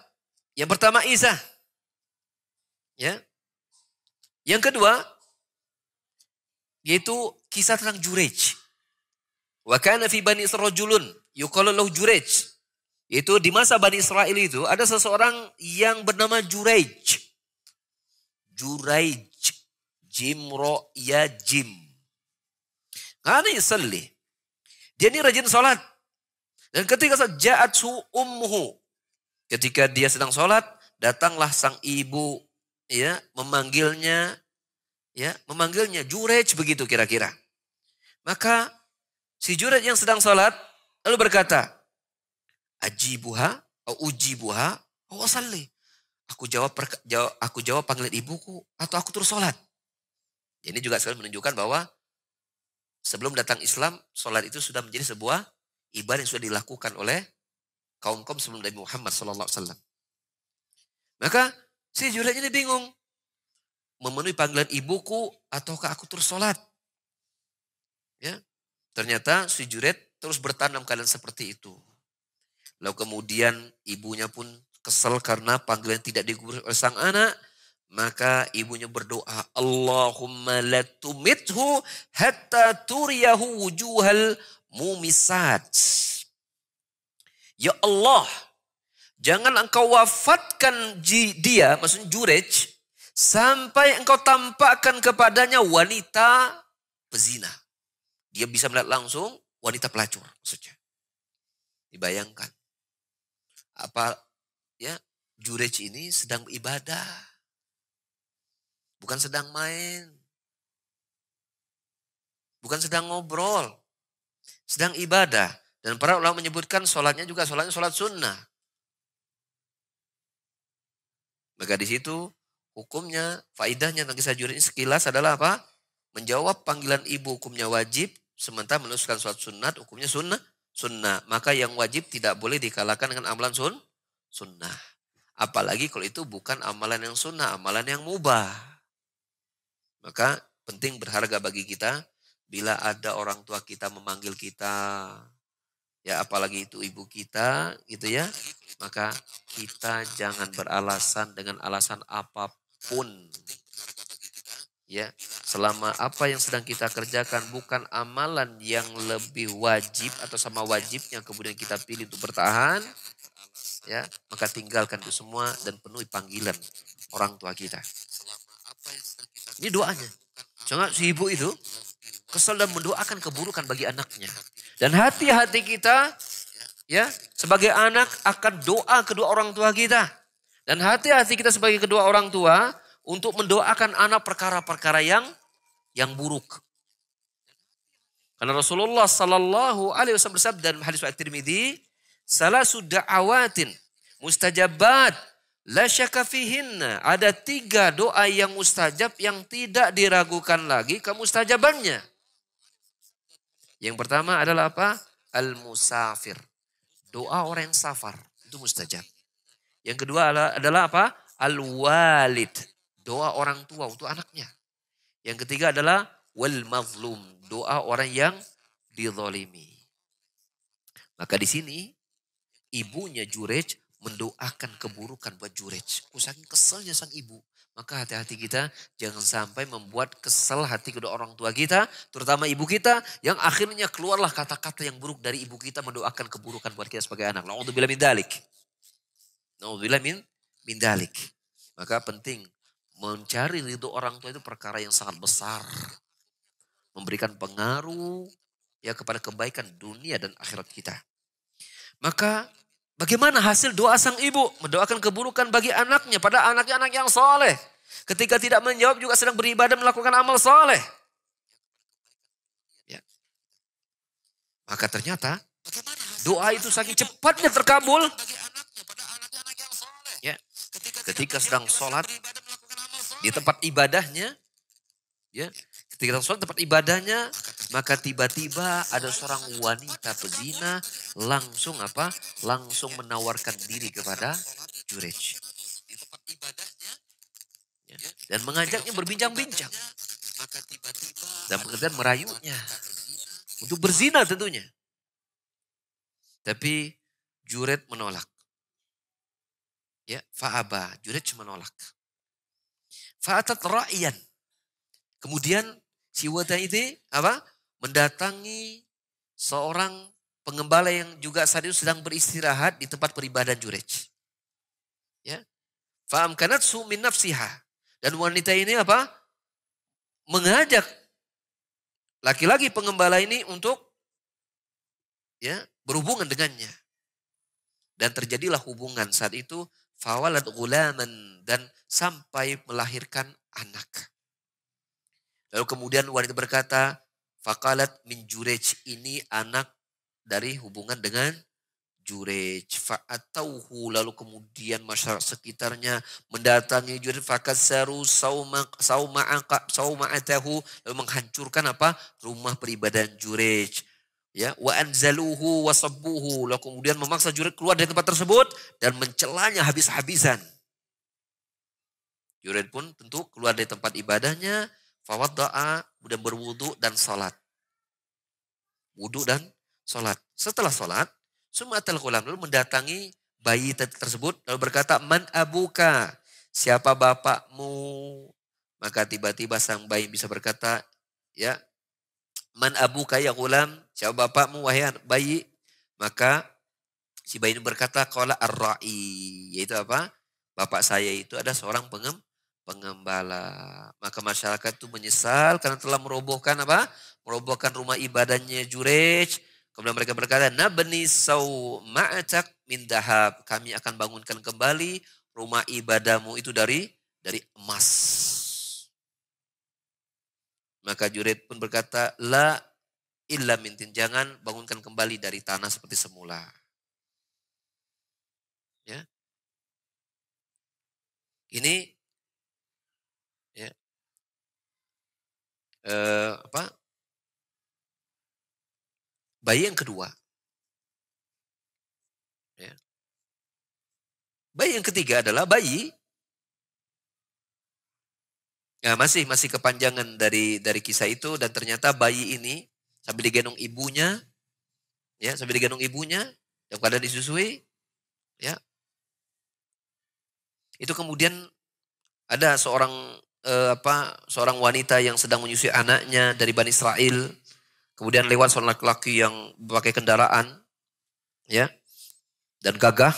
Yang pertama Isa. Ya. Yang kedua yaitu kisah tentang Jurej. Wa kana fi Bani Israil yuqalu lahu Jurej. Itu di masa Bani Israel itu ada seseorang yang bernama Jurej. Jurej. Jimro ya jim. Karena yusalli. Dia ini rajin sholat. Dan ketika su umhu, Ketika dia sedang sholat, datanglah sang ibu ya memanggilnya ya memanggilnya Jurej begitu kira-kira. Maka si Jurej yang sedang sholat lalu berkata, aji buha ujibuha, buha asalli. Aku jawab, jawab aku jawab panggilan ibuku atau aku terus sholat. Ini juga sekali menunjukkan bahwa sebelum datang Islam, sholat itu sudah menjadi sebuah ibadah yang sudah dilakukan oleh kaum kaum sebelum Nabi Muhammad Sallallahu Alaihi Wasallam. Maka si Juliet ini bingung, memenuhi panggilan ibuku ataukah aku terus sholat? Ya, ternyata si Juret terus bertanam kalian seperti itu. Lalu kemudian ibunya pun kesel karena panggilan tidak digubris oleh sang anak. Maka ibunya berdoa, Allahumma latumithu hatta turiyahu wujuhal mumisat. Ya Allah, jangan engkau wafatkan dia, maksudnya Jurej, sampai engkau tampakkan kepadanya wanita pezina. Dia bisa melihat langsung wanita pelacur maksudnya. Dibayangkan. Apa ya Jurej ini sedang ibadah. Bukan sedang main. Bukan sedang ngobrol. Sedang ibadah. Dan para ulama menyebutkan sholatnya juga sholatnya sholat sunnah. Maka di situ hukumnya, faidahnya tentang kisah jurid ini sekilas adalah apa? Menjawab panggilan ibu hukumnya wajib, sementara meneruskan sholat sunnah, hukumnya sunnah. Sunnah. Maka yang wajib tidak boleh dikalahkan dengan amalan sun, sunnah. Apalagi kalau itu bukan amalan yang sunnah, amalan yang mubah. Maka penting berharga bagi kita bila ada orang tua kita memanggil kita, ya apalagi itu ibu kita gitu ya, maka kita jangan beralasan dengan alasan apapun. Ya, selama apa yang sedang kita kerjakan bukan amalan yang lebih wajib atau sama wajibnya kemudian kita pilih untuk bertahan, ya maka tinggalkan itu semua dan penuhi panggilan orang tua kita. Ini doanya. Jangan si ibu itu kesel dan mendoakan keburukan bagi anaknya. Dan hati-hati kita ya sebagai anak akan doa kedua orang tua kita. Dan hati-hati kita sebagai kedua orang tua untuk mendoakan anak perkara-perkara yang yang buruk. Karena Rasulullah Sallallahu Alaihi Wasallam bersabda dalam hadis At-Tirmidzi, salah sudah awatin mustajabat La Ada tiga doa yang mustajab yang tidak diragukan lagi kemustajabannya. Yang pertama adalah apa? Al-musafir. Doa orang yang safar. Itu mustajab. Yang kedua adalah, apa? Al-walid. Doa orang tua untuk anaknya. Yang ketiga adalah wal mazlum. Doa orang yang dizolimi. Maka di sini ibunya Jurej mendoakan keburukan buat Jurej. Oh, keselnya sang ibu. Maka hati-hati kita jangan sampai membuat kesel hati kedua orang tua kita, terutama ibu kita yang akhirnya keluarlah kata-kata yang buruk dari ibu kita mendoakan keburukan buat kita sebagai anak. Nauzubillah min dalik. Nauzubillah min min dalik. Maka penting mencari ridho orang tua itu perkara yang sangat besar. Memberikan pengaruh ya kepada kebaikan dunia dan akhirat kita. Maka Bagaimana hasil doa sang ibu? Mendoakan keburukan bagi anaknya. Pada anaknya anak yang soleh. Ketika tidak menjawab juga sedang beribadah melakukan amal soleh. Ya. Maka ternyata doa itu saking cepatnya terkabul. Ya. Ketika sedang sholat di tempat ibadahnya. Ya. Ketika sedang sholat tempat ibadahnya maka tiba-tiba ada seorang wanita pezina langsung apa? Langsung menawarkan diri kepada Jurej. Ya. Dan mengajaknya berbincang-bincang. Dan kemudian merayunya. Untuk berzina tentunya. Tapi Juret menolak. Ya, fa'aba. Juret menolak. Fa'atat ra'iyan. Kemudian si wata itu apa? mendatangi seorang pengembala yang juga saat itu sedang beristirahat di tempat peribadahan Jurej. Ya. Faham kanat sumin nafsiha. Dan wanita ini apa? Mengajak laki-laki pengembala ini untuk ya berhubungan dengannya. Dan terjadilah hubungan saat itu fawalat gulaman dan sampai melahirkan anak. Lalu kemudian wanita berkata, Fakalat min Jurej ini anak dari hubungan dengan Jurej. Fa'atauhu lalu kemudian masyarakat sekitarnya mendatangi Jurej. saru sauma atahu lalu menghancurkan apa? Rumah peribadahan Jurej. Ya, wa anzaluhu wa sabuhu Lalu kemudian memaksa Jurej keluar dari tempat tersebut dan mencelanya habis-habisan. Jurej pun tentu keluar dari tempat ibadahnya, Fawad doa, kemudian berwudu dan sholat. Wudu dan sholat. Setelah sholat, semua Ghulam lalu mendatangi bayi tersebut lalu berkata, Man abuka, siapa bapakmu? Maka tiba-tiba sang bayi bisa berkata, ya, Man abuka ya kulam, siapa bapakmu wahai bayi? Maka si bayi ini berkata, Kola ar-ra'i, yaitu apa? Bapak saya itu ada seorang pengem, pengembala. Maka masyarakat itu menyesal karena telah merobohkan apa? Merobohkan rumah ibadahnya Jurej. Kemudian mereka berkata, Nabni saw ma'atak min dahab. Kami akan bangunkan kembali rumah ibadahmu itu dari dari emas. Maka Jurej pun berkata, La illa mintin. Jangan bangunkan kembali dari tanah seperti semula. Ya. Ini eh, apa bayi yang kedua ya. bayi yang ketiga adalah bayi ya masih masih kepanjangan dari dari kisah itu dan ternyata bayi ini sambil digendong ibunya ya sambil digendong ibunya yang pada disusui ya itu kemudian ada seorang Eh, apa seorang wanita yang sedang menyusui anaknya dari Bani Israel, kemudian hmm. lewat seorang laki-laki yang pakai kendaraan, ya, dan gagah.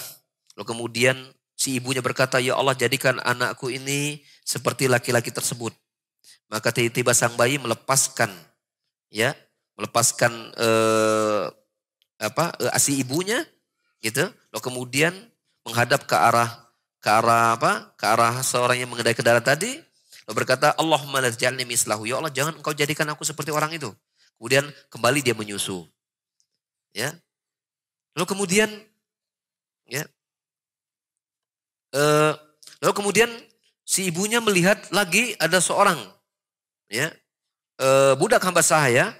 Lalu kemudian si ibunya berkata, Ya Allah jadikan anakku ini seperti laki-laki tersebut. Maka tiba-tiba sang bayi melepaskan, ya, melepaskan eh, apa eh, si ibunya, gitu. Lalu kemudian menghadap ke arah ke arah apa? Ke arah seorang yang mengendarai kendaraan tadi, Lalu berkata, Allahumma la mislahu. Ya Allah, jangan engkau jadikan aku seperti orang itu. Kemudian kembali dia menyusu. Ya. Lalu kemudian ya. Eh, lalu kemudian si ibunya melihat lagi ada seorang ya Eh, budak hamba sahaya.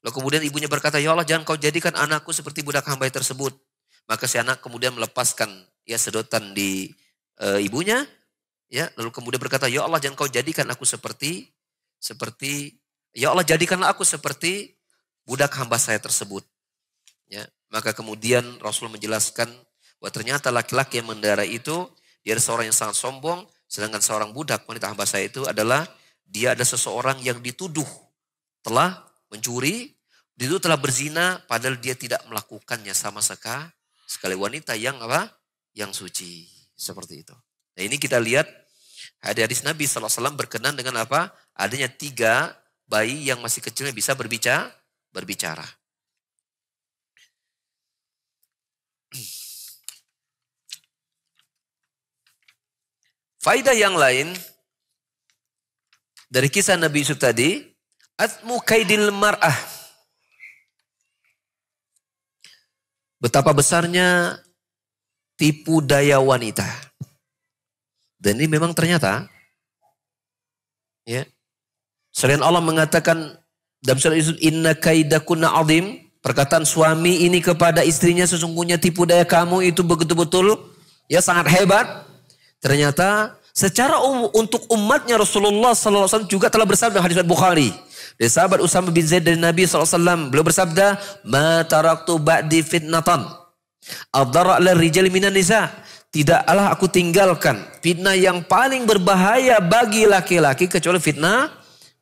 Lalu kemudian ibunya berkata, "Ya Allah, jangan kau jadikan anakku seperti budak hamba tersebut." Maka si anak kemudian melepaskan ya sedotan di e, ibunya ya lalu kemudian berkata ya Allah jangan kau jadikan aku seperti seperti ya Allah jadikanlah aku seperti budak hamba saya tersebut ya maka kemudian Rasul menjelaskan bahwa ternyata laki-laki yang mendara itu dia ada seorang yang sangat sombong sedangkan seorang budak wanita hamba saya itu adalah dia ada seseorang yang dituduh telah mencuri itu telah berzina padahal dia tidak melakukannya sama sekali sekali wanita yang apa yang suci seperti itu Nah ini kita lihat hadis-hadis Nabi SAW berkenan dengan apa? Adanya tiga bayi yang masih kecilnya bisa berbicara. berbicara. Faidah yang lain dari kisah Nabi Yusuf tadi, atmu kaidil mar'ah. Betapa besarnya tipu daya wanita. Dan ini memang ternyata ya. Selain Allah mengatakan dalam surat Yusuf inna kaidakunna azim, perkataan suami ini kepada istrinya sesungguhnya tipu daya kamu itu begitu-betul ya sangat hebat. Ternyata secara um, untuk umatnya Rasulullah SAW juga telah bersabda hadis Bukhari. Dari sahabat Usama bin Zaid dari Nabi SAW. Beliau bersabda, Ma taraktu ba'di fitnatan. Adara'la ala rijal minan nisa tidaklah aku tinggalkan fitnah yang paling berbahaya bagi laki-laki kecuali fitnah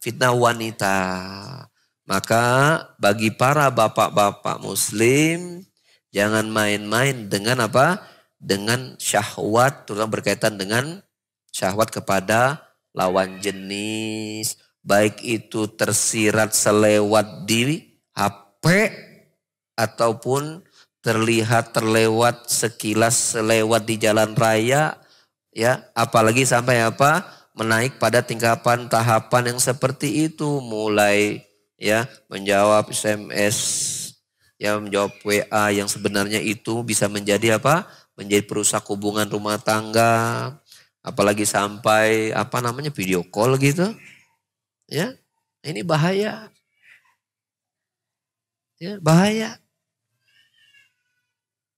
fitnah wanita. Maka bagi para bapak-bapak muslim jangan main-main dengan apa? Dengan syahwat terutama berkaitan dengan syahwat kepada lawan jenis. Baik itu tersirat selewat di HP ataupun terlihat terlewat sekilas selewat di jalan raya ya apalagi sampai apa menaik pada tingkapan tahapan yang seperti itu mulai ya menjawab SMS ya menjawab WA yang sebenarnya itu bisa menjadi apa menjadi perusak hubungan rumah tangga apalagi sampai apa namanya video call gitu ya ini bahaya ya bahaya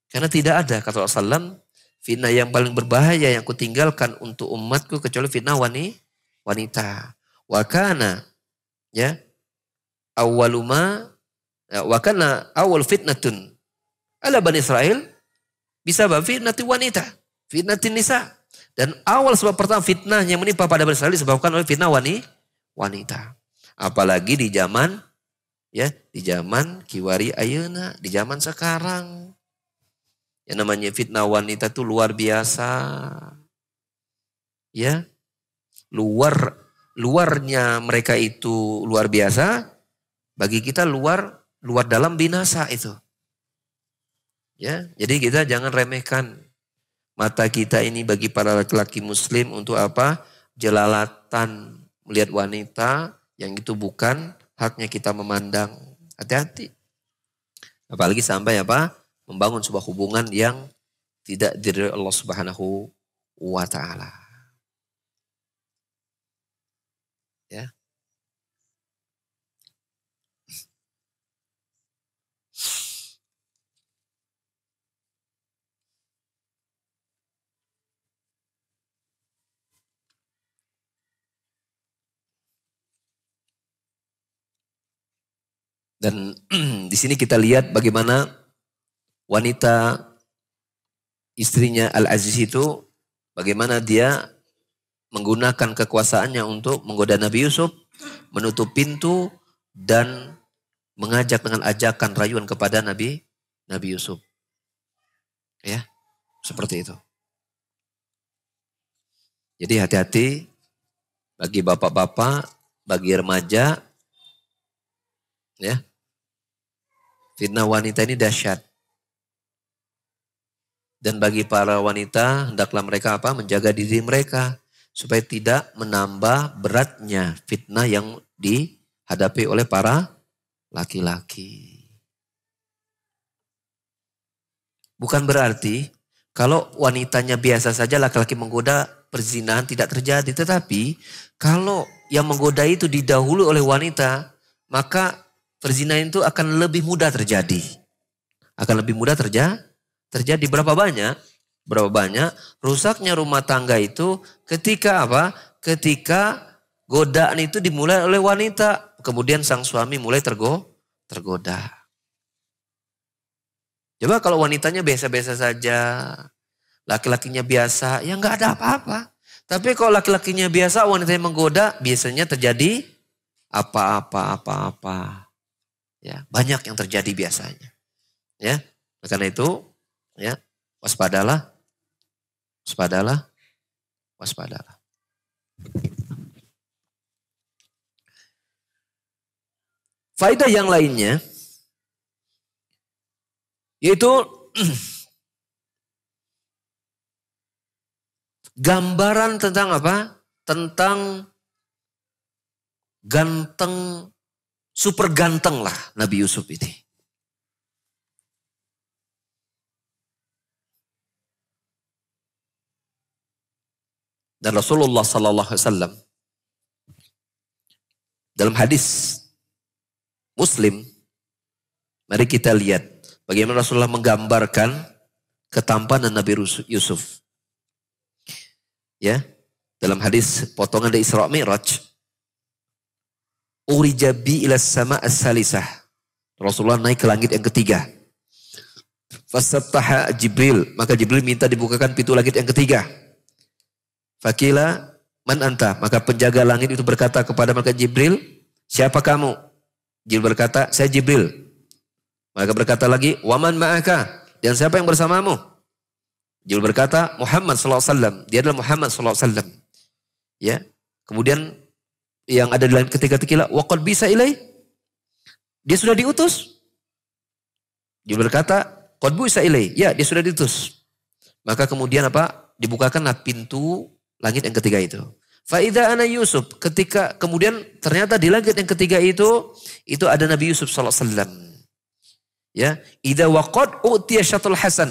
karena tidak ada kata Rasulullah fitnah yang paling berbahaya yang kutinggalkan untuk umatku kecuali fitnah wani, wanita. Wakana ya awaluma ya, wakana awal fitnatun ala bani Israel bisa fitnati wanita, fitnatin nisa. Dan awal sebab pertama fitnah yang menimpa pada bani Israel disebabkan oleh fitnah wani, wanita. Apalagi di zaman ya di zaman kiwari ayuna, di zaman sekarang yang namanya fitnah wanita itu luar biasa. Ya. Luar luarnya mereka itu luar biasa, bagi kita luar luar dalam binasa itu. Ya, jadi kita jangan remehkan mata kita ini bagi para laki-laki muslim untuk apa? jelalatan melihat wanita yang itu bukan haknya kita memandang. Hati-hati. Apalagi sampai apa? membangun sebuah hubungan yang tidak diri Allah Subhanahu wa taala. Ya. Dan di sini kita lihat bagaimana wanita istrinya Al-Aziz itu bagaimana dia menggunakan kekuasaannya untuk menggoda Nabi Yusuf, menutup pintu dan mengajak dengan ajakan rayuan kepada Nabi Nabi Yusuf. Ya, seperti itu. Jadi hati-hati bagi bapak-bapak, bagi remaja, ya. Fitnah wanita ini dahsyat. Dan bagi para wanita, hendaklah mereka apa? Menjaga diri mereka. Supaya tidak menambah beratnya fitnah yang dihadapi oleh para laki-laki. Bukan berarti kalau wanitanya biasa saja laki-laki menggoda perzinahan tidak terjadi. Tetapi kalau yang menggoda itu didahului oleh wanita, maka perzinahan itu akan lebih mudah terjadi. Akan lebih mudah terjadi terjadi berapa banyak? Berapa banyak rusaknya rumah tangga itu ketika apa? Ketika godaan itu dimulai oleh wanita, kemudian sang suami mulai tergo tergoda. Coba kalau wanitanya biasa-biasa saja, laki-lakinya biasa, ya nggak ada apa-apa. Tapi kalau laki-lakinya biasa, wanitanya menggoda, biasanya terjadi apa-apa, apa-apa. Ya, banyak yang terjadi biasanya. Ya, karena itu Ya, waspadalah, waspadalah, waspadalah. Faedah yang lainnya, yaitu gambaran tentang apa? Tentang ganteng, super ganteng lah Nabi Yusuf ini. dan Rasulullah Sallallahu Alaihi Wasallam dalam hadis Muslim, mari kita lihat bagaimana Rasulullah menggambarkan ketampanan Nabi Yusuf. Ya, dalam hadis potongan dari Isra Mi'raj, Urijabi ila sama as-salisah. Rasulullah naik ke langit yang ketiga. Fasattaha Jibril, maka Jibril minta dibukakan pintu langit yang ketiga. Fakila man anta. Maka penjaga langit itu berkata kepada mereka Jibril, siapa kamu? Jibril berkata, saya Jibril. maka berkata lagi, waman ma'aka. Dan siapa yang bersamamu? Jibril berkata, Muhammad SAW. Dia adalah Muhammad SAW. Ya. Kemudian yang ada di langit ketika tekila, wakon bisa ilai. Dia sudah diutus. Jibril berkata, Kodbu bisa ilai. Ya, dia sudah diutus. Maka kemudian apa? Dibukakanlah pintu Langit yang ketiga itu. Faida ana Yusuf. Ketika kemudian ternyata di langit yang ketiga itu itu ada Nabi Yusuf saw. Ya, ida Wakod utia syatul hasan.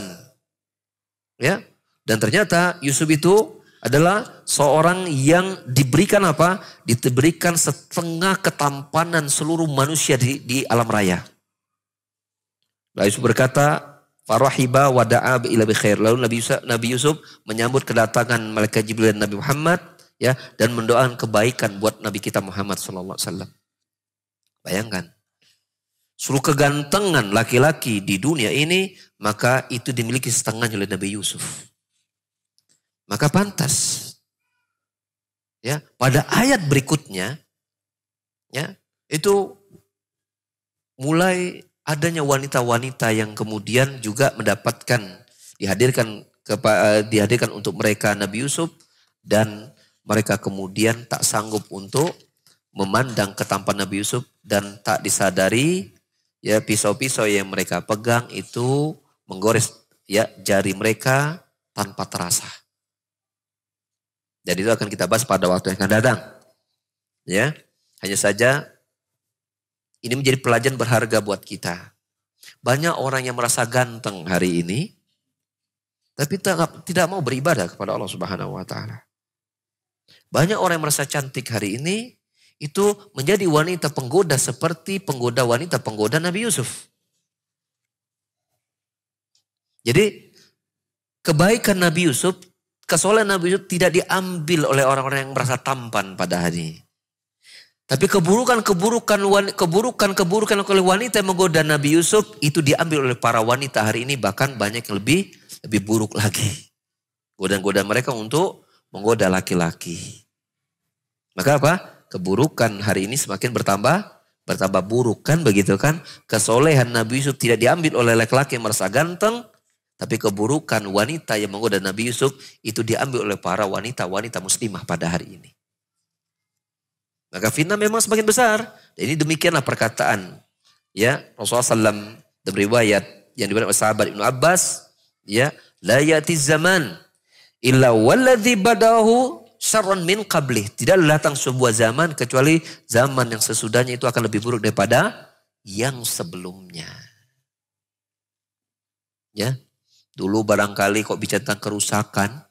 Ya, dan ternyata Yusuf itu adalah seorang yang diberikan apa? Diberikan setengah ketampanan seluruh manusia di, di alam raya. Lalu nah, Yusuf berkata, Farahiba wa da'a ila bi khair. Lalu Nabi Yusuf, Nabi Yusuf menyambut kedatangan malaikat Jibril dan Nabi Muhammad ya dan mendoakan kebaikan buat Nabi kita Muhammad sallallahu alaihi wasallam. Bayangkan. Seluruh kegantengan laki-laki di dunia ini maka itu dimiliki setengah oleh Nabi Yusuf. Maka pantas. Ya, pada ayat berikutnya ya, itu mulai adanya wanita-wanita yang kemudian juga mendapatkan dihadirkan eh, dihadirkan untuk mereka Nabi Yusuf dan mereka kemudian tak sanggup untuk memandang ketampan Nabi Yusuf dan tak disadari ya pisau-pisau yang mereka pegang itu menggores ya jari mereka tanpa terasa. jadi itu akan kita bahas pada waktu yang akan datang. Ya. Hanya saja ini menjadi pelajaran berharga buat kita. Banyak orang yang merasa ganteng hari ini, tapi tidak mau beribadah kepada Allah Subhanahu wa taala. Banyak orang yang merasa cantik hari ini itu menjadi wanita penggoda seperti penggoda wanita penggoda Nabi Yusuf. Jadi kebaikan Nabi Yusuf, kesolehan Nabi Yusuf tidak diambil oleh orang-orang yang merasa tampan pada hari ini. Tapi keburukan-keburukan keburukan-keburukan oleh wanita yang menggoda Nabi Yusuf itu diambil oleh para wanita hari ini bahkan banyak yang lebih lebih buruk lagi. Godaan-godaan mereka untuk menggoda laki-laki. Maka apa? Keburukan hari ini semakin bertambah bertambah buruk kan begitu kan? Kesolehan Nabi Yusuf tidak diambil oleh laki-laki yang merasa ganteng, tapi keburukan wanita yang menggoda Nabi Yusuf itu diambil oleh para wanita-wanita muslimah pada hari ini. Maka fitnah memang semakin besar. Dan ini demikianlah perkataan. Ya, Rasulullah SAW dan riwayat yang diberikan oleh sahabat Ibnu Abbas, ya, la yati zaman illa walladhi badahu syarrun min qablih. Tidak datang sebuah zaman kecuali zaman yang sesudahnya itu akan lebih buruk daripada yang sebelumnya. Ya. Dulu barangkali kok bicara tentang kerusakan,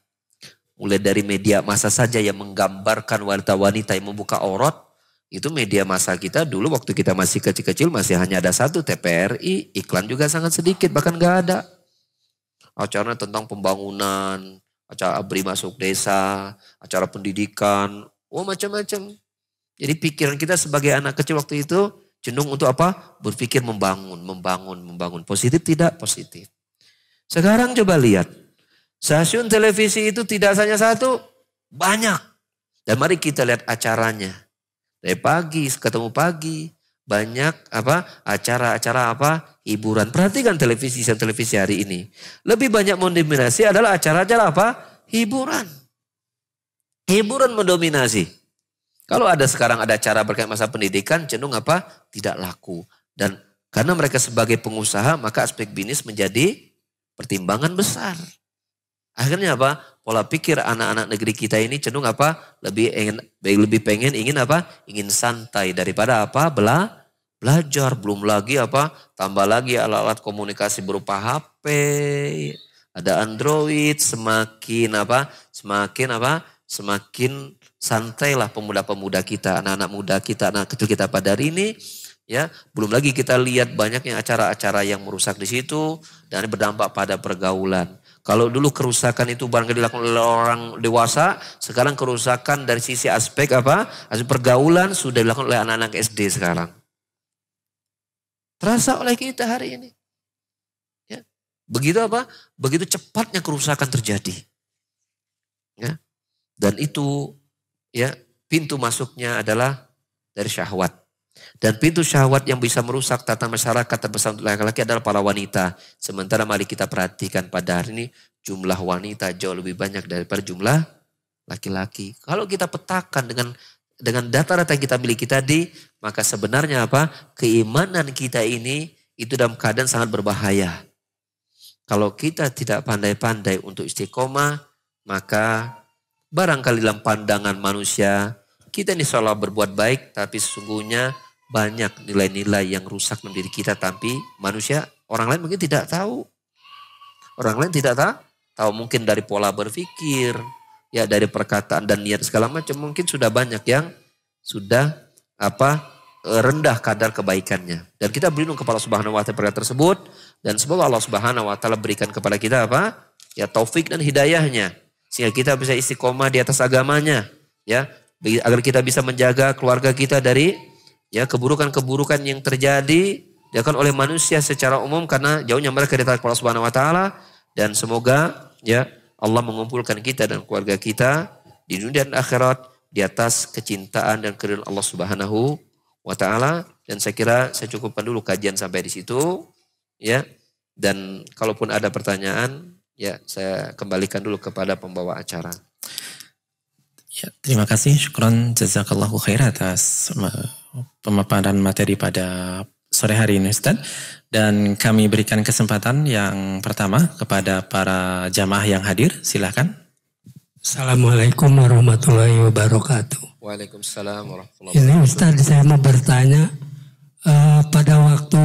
Mulai dari media massa saja yang menggambarkan wanita-wanita yang membuka aurat. Itu media masa kita dulu waktu kita masih kecil-kecil masih hanya ada satu TPRI. Iklan juga sangat sedikit bahkan nggak ada. Acara tentang pembangunan, acara abri masuk desa, acara pendidikan, oh macam-macam. Jadi pikiran kita sebagai anak kecil waktu itu cenderung untuk apa? Berpikir membangun, membangun, membangun. Positif tidak? Positif. Sekarang coba lihat. Stasiun televisi itu tidak hanya satu, banyak. Dan mari kita lihat acaranya. Dari pagi ketemu pagi, banyak apa acara-acara apa hiburan. Perhatikan televisi dan televisi hari ini. Lebih banyak mendominasi adalah acara-acara apa? Hiburan. Hiburan mendominasi. Kalau ada sekarang ada acara berkait masa pendidikan cenderung apa? Tidak laku. Dan karena mereka sebagai pengusaha maka aspek bisnis menjadi pertimbangan besar. Akhirnya apa? Pola pikir anak-anak negeri kita ini cenderung apa? Lebih ingin lebih pengen ingin apa? Ingin santai daripada apa? Bela belajar. Belum lagi apa? Tambah lagi alat-alat komunikasi berupa HP, ada Android, semakin apa? Semakin apa? Semakin santailah pemuda-pemuda kita, anak-anak muda kita, anak kecil kita pada hari ini ya belum lagi kita lihat banyaknya acara-acara yang merusak di situ dan berdampak pada pergaulan kalau dulu kerusakan itu barangkali dilakukan oleh orang dewasa, sekarang kerusakan dari sisi aspek apa? Aspek pergaulan sudah dilakukan oleh anak-anak SD sekarang. Terasa oleh kita hari ini. Ya. Begitu apa? Begitu cepatnya kerusakan terjadi. Ya. Dan itu ya pintu masuknya adalah dari syahwat. Dan pintu syahwat yang bisa merusak tata masyarakat terbesar untuk laki-laki adalah para wanita. Sementara mari kita perhatikan pada hari ini jumlah wanita jauh lebih banyak daripada jumlah laki-laki. Kalau kita petakan dengan dengan data-data yang kita miliki tadi, maka sebenarnya apa? Keimanan kita ini itu dalam keadaan sangat berbahaya. Kalau kita tidak pandai-pandai untuk istiqomah, maka barangkali dalam pandangan manusia, kita ini seolah berbuat baik, tapi sesungguhnya banyak nilai-nilai yang rusak dalam diri kita tapi manusia orang lain mungkin tidak tahu orang lain tidak tahu tahu mungkin dari pola berpikir ya dari perkataan dan niat segala macam mungkin sudah banyak yang sudah apa e, rendah kadar kebaikannya dan kita berlindung kepada Subhanahu wa taala tersebut dan semoga Allah Subhanahu wa taala berikan kepada kita apa ya taufik dan hidayahnya sehingga kita bisa istiqomah di atas agamanya ya agar kita bisa menjaga keluarga kita dari ya keburukan-keburukan yang terjadi dilakukan oleh manusia secara umum karena jauhnya mereka dari taat Allah Subhanahu wa taala dan semoga ya Allah mengumpulkan kita dan keluarga kita di dunia dan akhirat di atas kecintaan dan keridhaan Allah Subhanahu wa taala dan saya kira saya cukupkan dulu kajian sampai di situ ya dan kalaupun ada pertanyaan ya saya kembalikan dulu kepada pembawa acara Ya, terima kasih. Syukron jazakallahu khair atas pemaparan materi pada sore hari ini Ustaz. Dan kami berikan kesempatan yang pertama kepada para jamaah yang hadir. Silahkan. Assalamualaikum warahmatullahi wabarakatuh. Waalaikumsalam warahmatullahi wabarakatuh. Ini Ustaz saya mau bertanya uh, pada waktu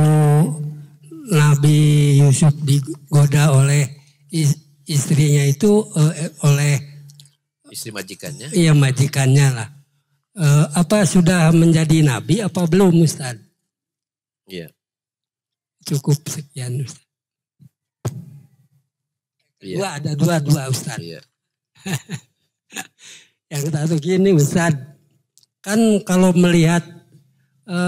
Nabi Yusuf digoda oleh istrinya itu uh, oleh Istri majikannya? Iya majikannya lah. E, apa sudah menjadi nabi apa belum Ustaz? Iya. Cukup sekian Ustaz. Iya. Dua ada dua dua Ustaz. Iya. Yang satu gini Ustaz. Kan kalau melihat e,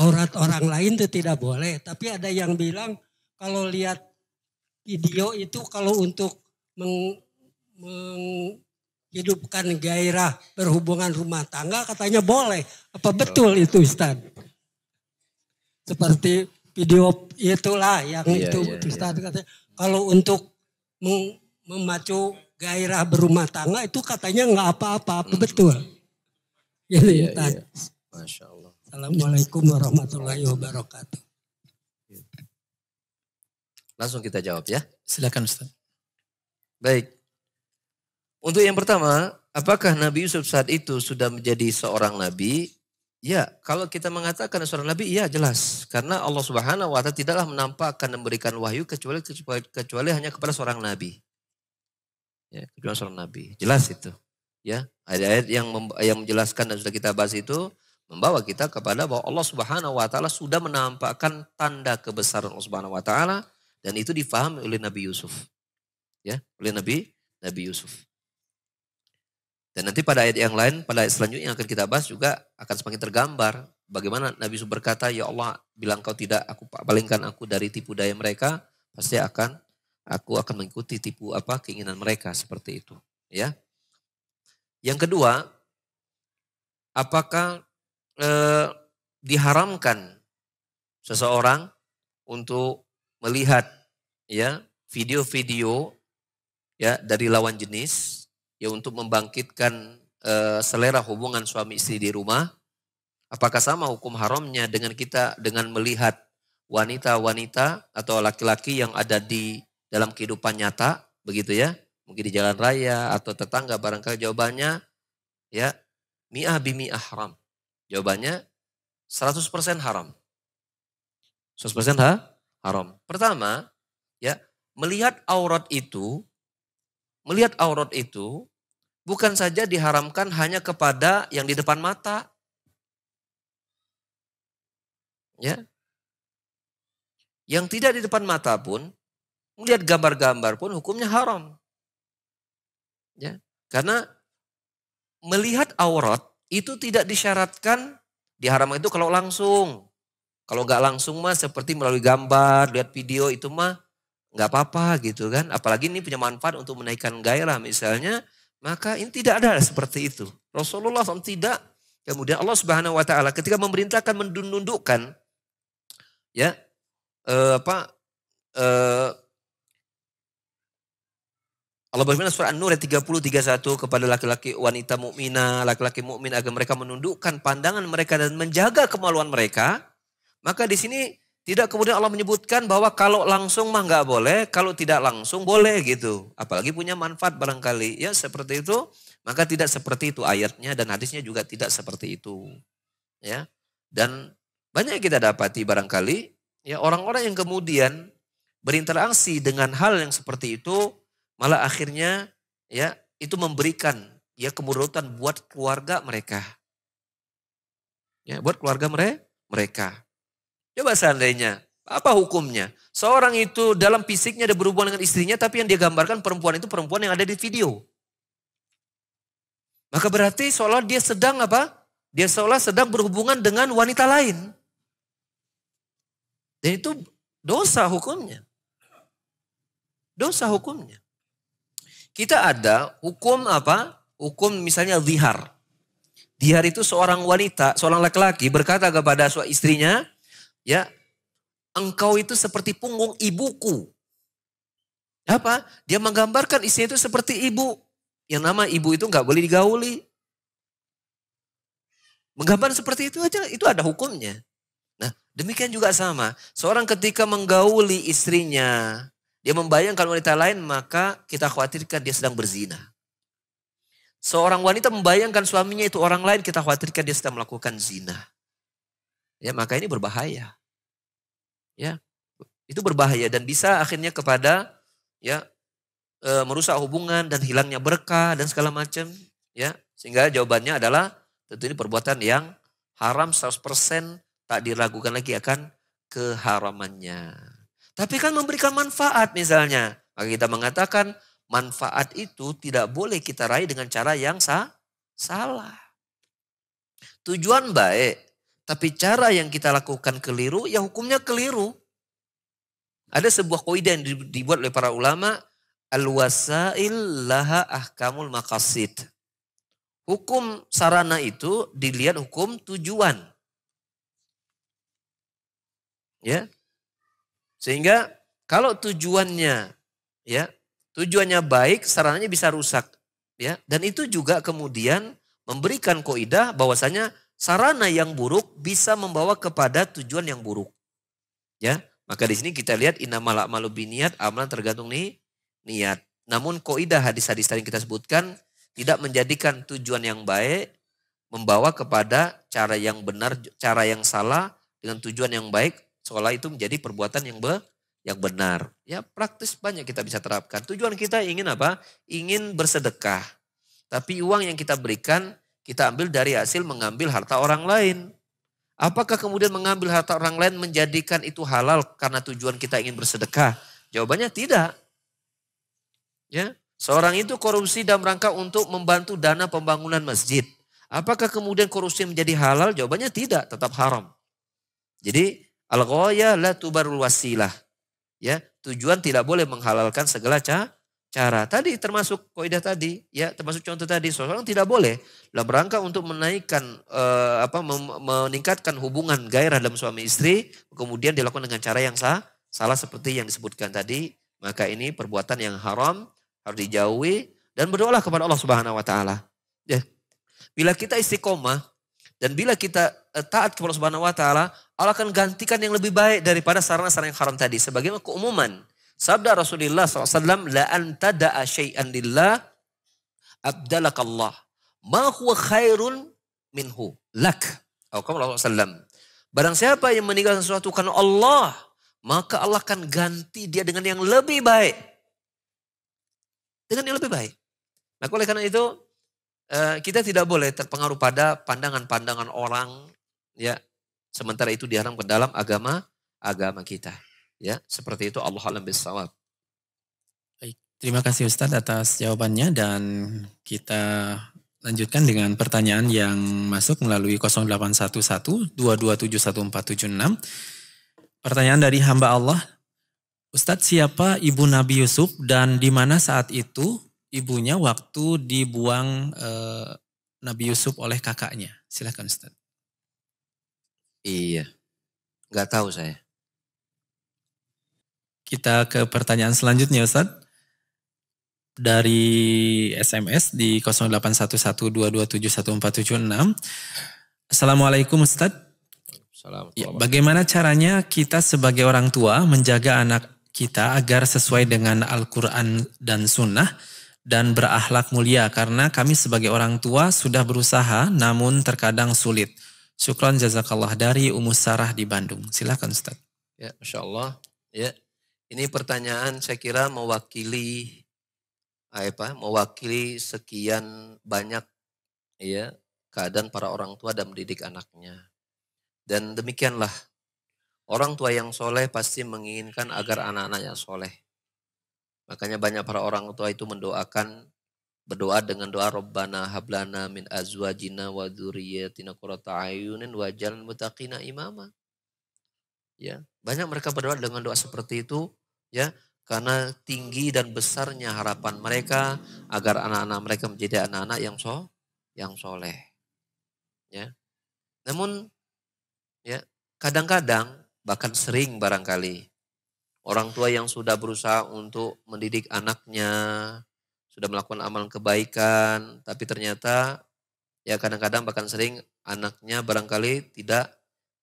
aurat orang lain itu tidak boleh. Tapi ada yang bilang kalau lihat video itu kalau untuk meng, meng hidupkan gairah berhubungan rumah tangga katanya boleh. Apa betul itu Ustaz? Seperti video itulah yang yeah, itu yeah, iya. Ustaz yeah. katanya kalau untuk memacu gairah berumah tangga itu katanya nggak apa-apa, apa hmm. betul? Gitu iya, yeah, Ustaz. Yeah. Masya Allah. Assalamualaikum warahmatullahi wabarakatuh. Langsung kita jawab ya. Silakan Ustaz. Baik, untuk yang pertama, apakah Nabi Yusuf saat itu sudah menjadi seorang nabi? Ya, kalau kita mengatakan seorang nabi, ya jelas. Karena Allah Subhanahu wa taala tidaklah menampakkan dan memberikan wahyu kecuali kecuali, kecuali hanya kepada seorang nabi. Ya, kecuali seorang nabi. Jelas itu. Ya, ayat-ayat yang yang menjelaskan dan sudah kita bahas itu membawa kita kepada bahwa Allah Subhanahu wa taala sudah menampakkan tanda kebesaran Allah Subhanahu wa taala dan itu difahami oleh Nabi Yusuf. Ya, oleh Nabi Nabi Yusuf. Dan nanti pada ayat yang lain, pada ayat selanjutnya yang akan kita bahas juga akan semakin tergambar bagaimana Nabi Yusuf berkata, "Ya Allah, bilang kau tidak, aku palingkan aku dari tipu daya mereka, pasti akan aku akan mengikuti tipu apa keinginan mereka seperti itu." Ya. Yang kedua, apakah eh, diharamkan seseorang untuk melihat ya video-video ya dari lawan jenis ya untuk membangkitkan e, selera hubungan suami istri di rumah. Apakah sama hukum haramnya dengan kita dengan melihat wanita-wanita atau laki-laki yang ada di dalam kehidupan nyata, begitu ya? Mungkin di jalan raya atau tetangga barangkali jawabannya ya mi'ah bimi haram. Jawabannya 100% haram. 100% ha? haram. Pertama, ya, melihat aurat itu melihat aurat itu bukan saja diharamkan hanya kepada yang di depan mata. Ya. Yang tidak di depan mata pun melihat gambar-gambar pun hukumnya haram. Ya. Karena melihat aurat itu tidak disyaratkan diharamkan itu kalau langsung. Kalau nggak langsung mah seperti melalui gambar, lihat video itu mah nggak apa-apa gitu kan. Apalagi ini punya manfaat untuk menaikkan gairah misalnya, maka ini tidak ada seperti itu. Rasulullah SAW tidak. Kemudian Allah Subhanahu Wa Taala ketika memerintahkan menundukkan, ya eh, apa eh, Allah berfirman surah An-Nur ayat 30 31 kepada laki-laki wanita mukminah, laki-laki mukmin agar mereka menundukkan pandangan mereka dan menjaga kemaluan mereka. Maka di sini tidak kemudian Allah menyebutkan bahwa kalau langsung mah nggak boleh, kalau tidak langsung boleh gitu. Apalagi punya manfaat barangkali. Ya seperti itu, maka tidak seperti itu ayatnya dan hadisnya juga tidak seperti itu. Ya. Dan banyak yang kita dapati barangkali ya orang-orang yang kemudian berinteraksi dengan hal yang seperti itu malah akhirnya ya itu memberikan ya kemurutan buat keluarga mereka. Ya, buat keluarga mereka mereka. Coba seandainya, apa hukumnya? Seorang itu dalam fisiknya ada berhubungan dengan istrinya, tapi yang dia gambarkan perempuan itu perempuan yang ada di video. Maka berarti seolah dia sedang apa? Dia seolah sedang berhubungan dengan wanita lain. Dan itu dosa hukumnya. Dosa hukumnya. Kita ada hukum apa? Hukum misalnya zihar. Dihar itu seorang wanita, seorang laki-laki berkata kepada istrinya, Ya, engkau itu seperti punggung ibuku. Apa? Dia menggambarkan istri itu seperti ibu. Yang nama ibu itu nggak boleh digauli. Menggambar seperti itu aja, itu ada hukumnya. Nah, demikian juga sama. Seorang ketika menggauli istrinya, dia membayangkan wanita lain, maka kita khawatirkan dia sedang berzina. Seorang wanita membayangkan suaminya itu orang lain, kita khawatirkan dia sedang melakukan zina. Ya, maka ini berbahaya. Ya. Itu berbahaya dan bisa akhirnya kepada ya e, merusak hubungan dan hilangnya berkah dan segala macam, ya. Sehingga jawabannya adalah tentu ini perbuatan yang haram 100% tak diragukan lagi akan keharamannya. Tapi kan memberikan manfaat misalnya. Maka kita mengatakan manfaat itu tidak boleh kita raih dengan cara yang sa salah. Tujuan baik tapi cara yang kita lakukan keliru, ya hukumnya keliru. Ada sebuah kaidah yang dibuat oleh para ulama, al-wasail laha ahkamul maqasid. Hukum sarana itu dilihat hukum tujuan. Ya. Sehingga kalau tujuannya ya, tujuannya baik, sarananya bisa rusak, ya. Dan itu juga kemudian memberikan koida bahwasanya sarana yang buruk bisa membawa kepada tujuan yang buruk. Ya, maka di sini kita lihat inamal malu biniat, amalan tergantung nih niat. Namun koidah hadis-hadis tadi yang kita sebutkan tidak menjadikan tujuan yang baik membawa kepada cara yang benar, cara yang salah dengan tujuan yang baik, seolah itu menjadi perbuatan yang be, yang benar. Ya, praktis banyak kita bisa terapkan. Tujuan kita ingin apa? Ingin bersedekah. Tapi uang yang kita berikan kita ambil dari hasil mengambil harta orang lain. Apakah kemudian mengambil harta orang lain menjadikan itu halal karena tujuan kita ingin bersedekah? Jawabannya tidak. Ya, seorang itu korupsi dalam rangka untuk membantu dana pembangunan masjid. Apakah kemudian korupsi menjadi halal? Jawabannya tidak, tetap haram. Jadi al la tubarul wasilah. Ya, tujuan tidak boleh menghalalkan segala cara cara. Tadi termasuk kaidah tadi, ya termasuk contoh tadi, seorang tidak boleh dalam rangka untuk menaikkan eh, apa meningkatkan hubungan gairah dalam suami istri, kemudian dilakukan dengan cara yang sah, salah seperti yang disebutkan tadi, maka ini perbuatan yang haram harus dijauhi dan berdoalah kepada Allah Subhanahu wa taala. Ya. Bila kita istiqomah dan bila kita eh, taat kepada Allah Subhanahu wa taala, Allah akan gantikan yang lebih baik daripada sarana-sarana yang haram tadi sebagaimana keumuman Sabda Rasulullah SAW, La antada'a syai'an lillah abdalakallah. Ma huwa khairun minhu. Lak. Rasulullah Barang siapa yang meninggalkan sesuatu karena Allah, maka Allah akan ganti dia dengan yang lebih baik. Dengan yang lebih baik. Nah oleh karena itu, eh, kita tidak boleh terpengaruh pada pandangan-pandangan orang. ya Sementara itu ke dalam agama agama kita. Ya, seperti itu Allah alam bisawab. Baik, terima kasih Ustadz atas jawabannya dan kita lanjutkan dengan pertanyaan yang masuk melalui 0811 Pertanyaan dari hamba Allah, Ustadz siapa ibu Nabi Yusuf dan di mana saat itu ibunya waktu dibuang eh, Nabi Yusuf oleh kakaknya? Silakan Ustadz. Iya, nggak tahu saya. Kita ke pertanyaan selanjutnya Ustadz. Dari SMS di 08112271476. Assalamualaikum Ustadz. Ya, bagaimana caranya kita sebagai orang tua menjaga anak kita agar sesuai dengan Al-Quran dan Sunnah dan berakhlak mulia karena kami sebagai orang tua sudah berusaha namun terkadang sulit. Syukron jazakallah dari Umus Sarah di Bandung. Silakan Ustaz. Ya, Masya Allah. Ya, ini pertanyaan saya kira mewakili apa? Mewakili sekian banyak ya keadaan para orang tua dan mendidik anaknya. Dan demikianlah orang tua yang soleh pasti menginginkan agar anak-anaknya soleh. Makanya banyak para orang tua itu mendoakan berdoa dengan doa Rabbana hablana min azwajina wa dzurriyyatina qurrata ayunin waj'alna mutaqina imama. Ya, banyak mereka berdoa dengan doa seperti itu ya karena tinggi dan besarnya harapan mereka agar anak-anak mereka menjadi anak-anak yang so yang soleh ya namun ya kadang-kadang bahkan sering barangkali orang tua yang sudah berusaha untuk mendidik anaknya sudah melakukan amalan kebaikan tapi ternyata ya kadang-kadang bahkan sering anaknya barangkali tidak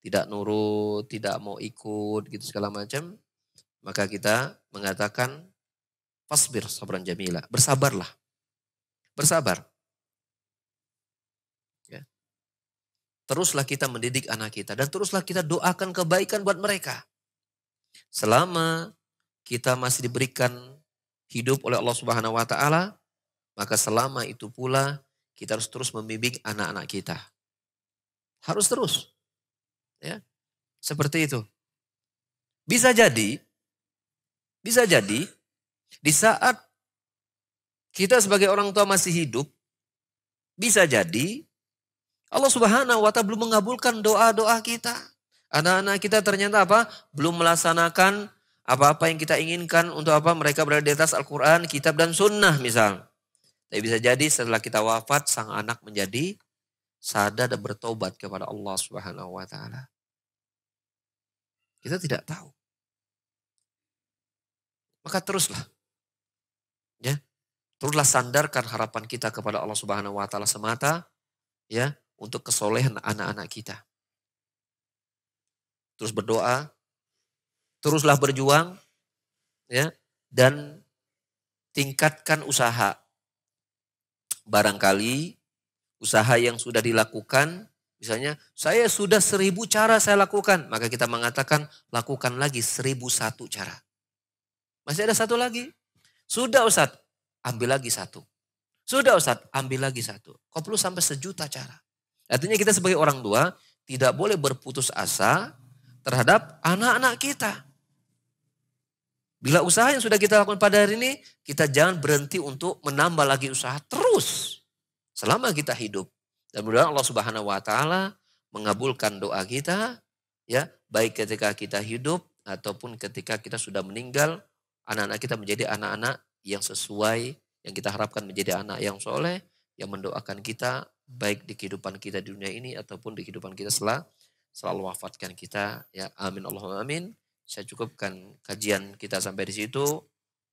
tidak nurut tidak mau ikut gitu segala macam maka kita mengatakan fasbir sabran jamila, bersabarlah. Bersabar. Ya. Teruslah kita mendidik anak kita dan teruslah kita doakan kebaikan buat mereka. Selama kita masih diberikan hidup oleh Allah Subhanahu wa taala, maka selama itu pula kita harus terus membimbing anak-anak kita. Harus terus. Ya. Seperti itu. Bisa jadi bisa jadi di saat kita sebagai orang tua masih hidup, bisa jadi Allah Subhanahu wa taala belum mengabulkan doa-doa kita. Anak-anak kita ternyata apa? Belum melaksanakan apa-apa yang kita inginkan untuk apa mereka berada di atas Al-Qur'an, kitab dan sunnah misal. Tapi bisa jadi setelah kita wafat sang anak menjadi sadar dan bertobat kepada Allah Subhanahu wa taala. Kita tidak tahu. Maka teruslah. Ya. Teruslah sandarkan harapan kita kepada Allah Subhanahu wa taala semata ya untuk kesolehan anak-anak kita. Terus berdoa, teruslah berjuang ya dan tingkatkan usaha. Barangkali usaha yang sudah dilakukan Misalnya, saya sudah seribu cara saya lakukan. Maka kita mengatakan, lakukan lagi seribu satu cara. Masih ada satu lagi. Sudah Ustadz, ambil lagi satu. Sudah Ustadz, ambil lagi satu. Kau perlu sampai sejuta cara. Artinya kita sebagai orang tua tidak boleh berputus asa terhadap anak-anak kita. Bila usaha yang sudah kita lakukan pada hari ini, kita jangan berhenti untuk menambah lagi usaha terus selama kita hidup. Dan mudah mudahan Allah Subhanahu wa taala mengabulkan doa kita ya, baik ketika kita hidup ataupun ketika kita sudah meninggal anak-anak kita menjadi anak-anak yang sesuai, yang kita harapkan menjadi anak yang soleh, yang mendoakan kita baik di kehidupan kita di dunia ini ataupun di kehidupan kita setelah selalu wafatkan kita ya amin Allahumma amin saya cukupkan kajian kita sampai di situ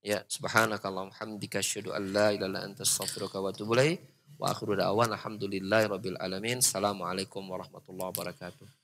ya subhanakallah hamdika syadu an la ilaha anta astaghfiruka wa atubu ilaik wa akhiru alhamdulillahi rabbil alamin assalamualaikum warahmatullahi wabarakatuh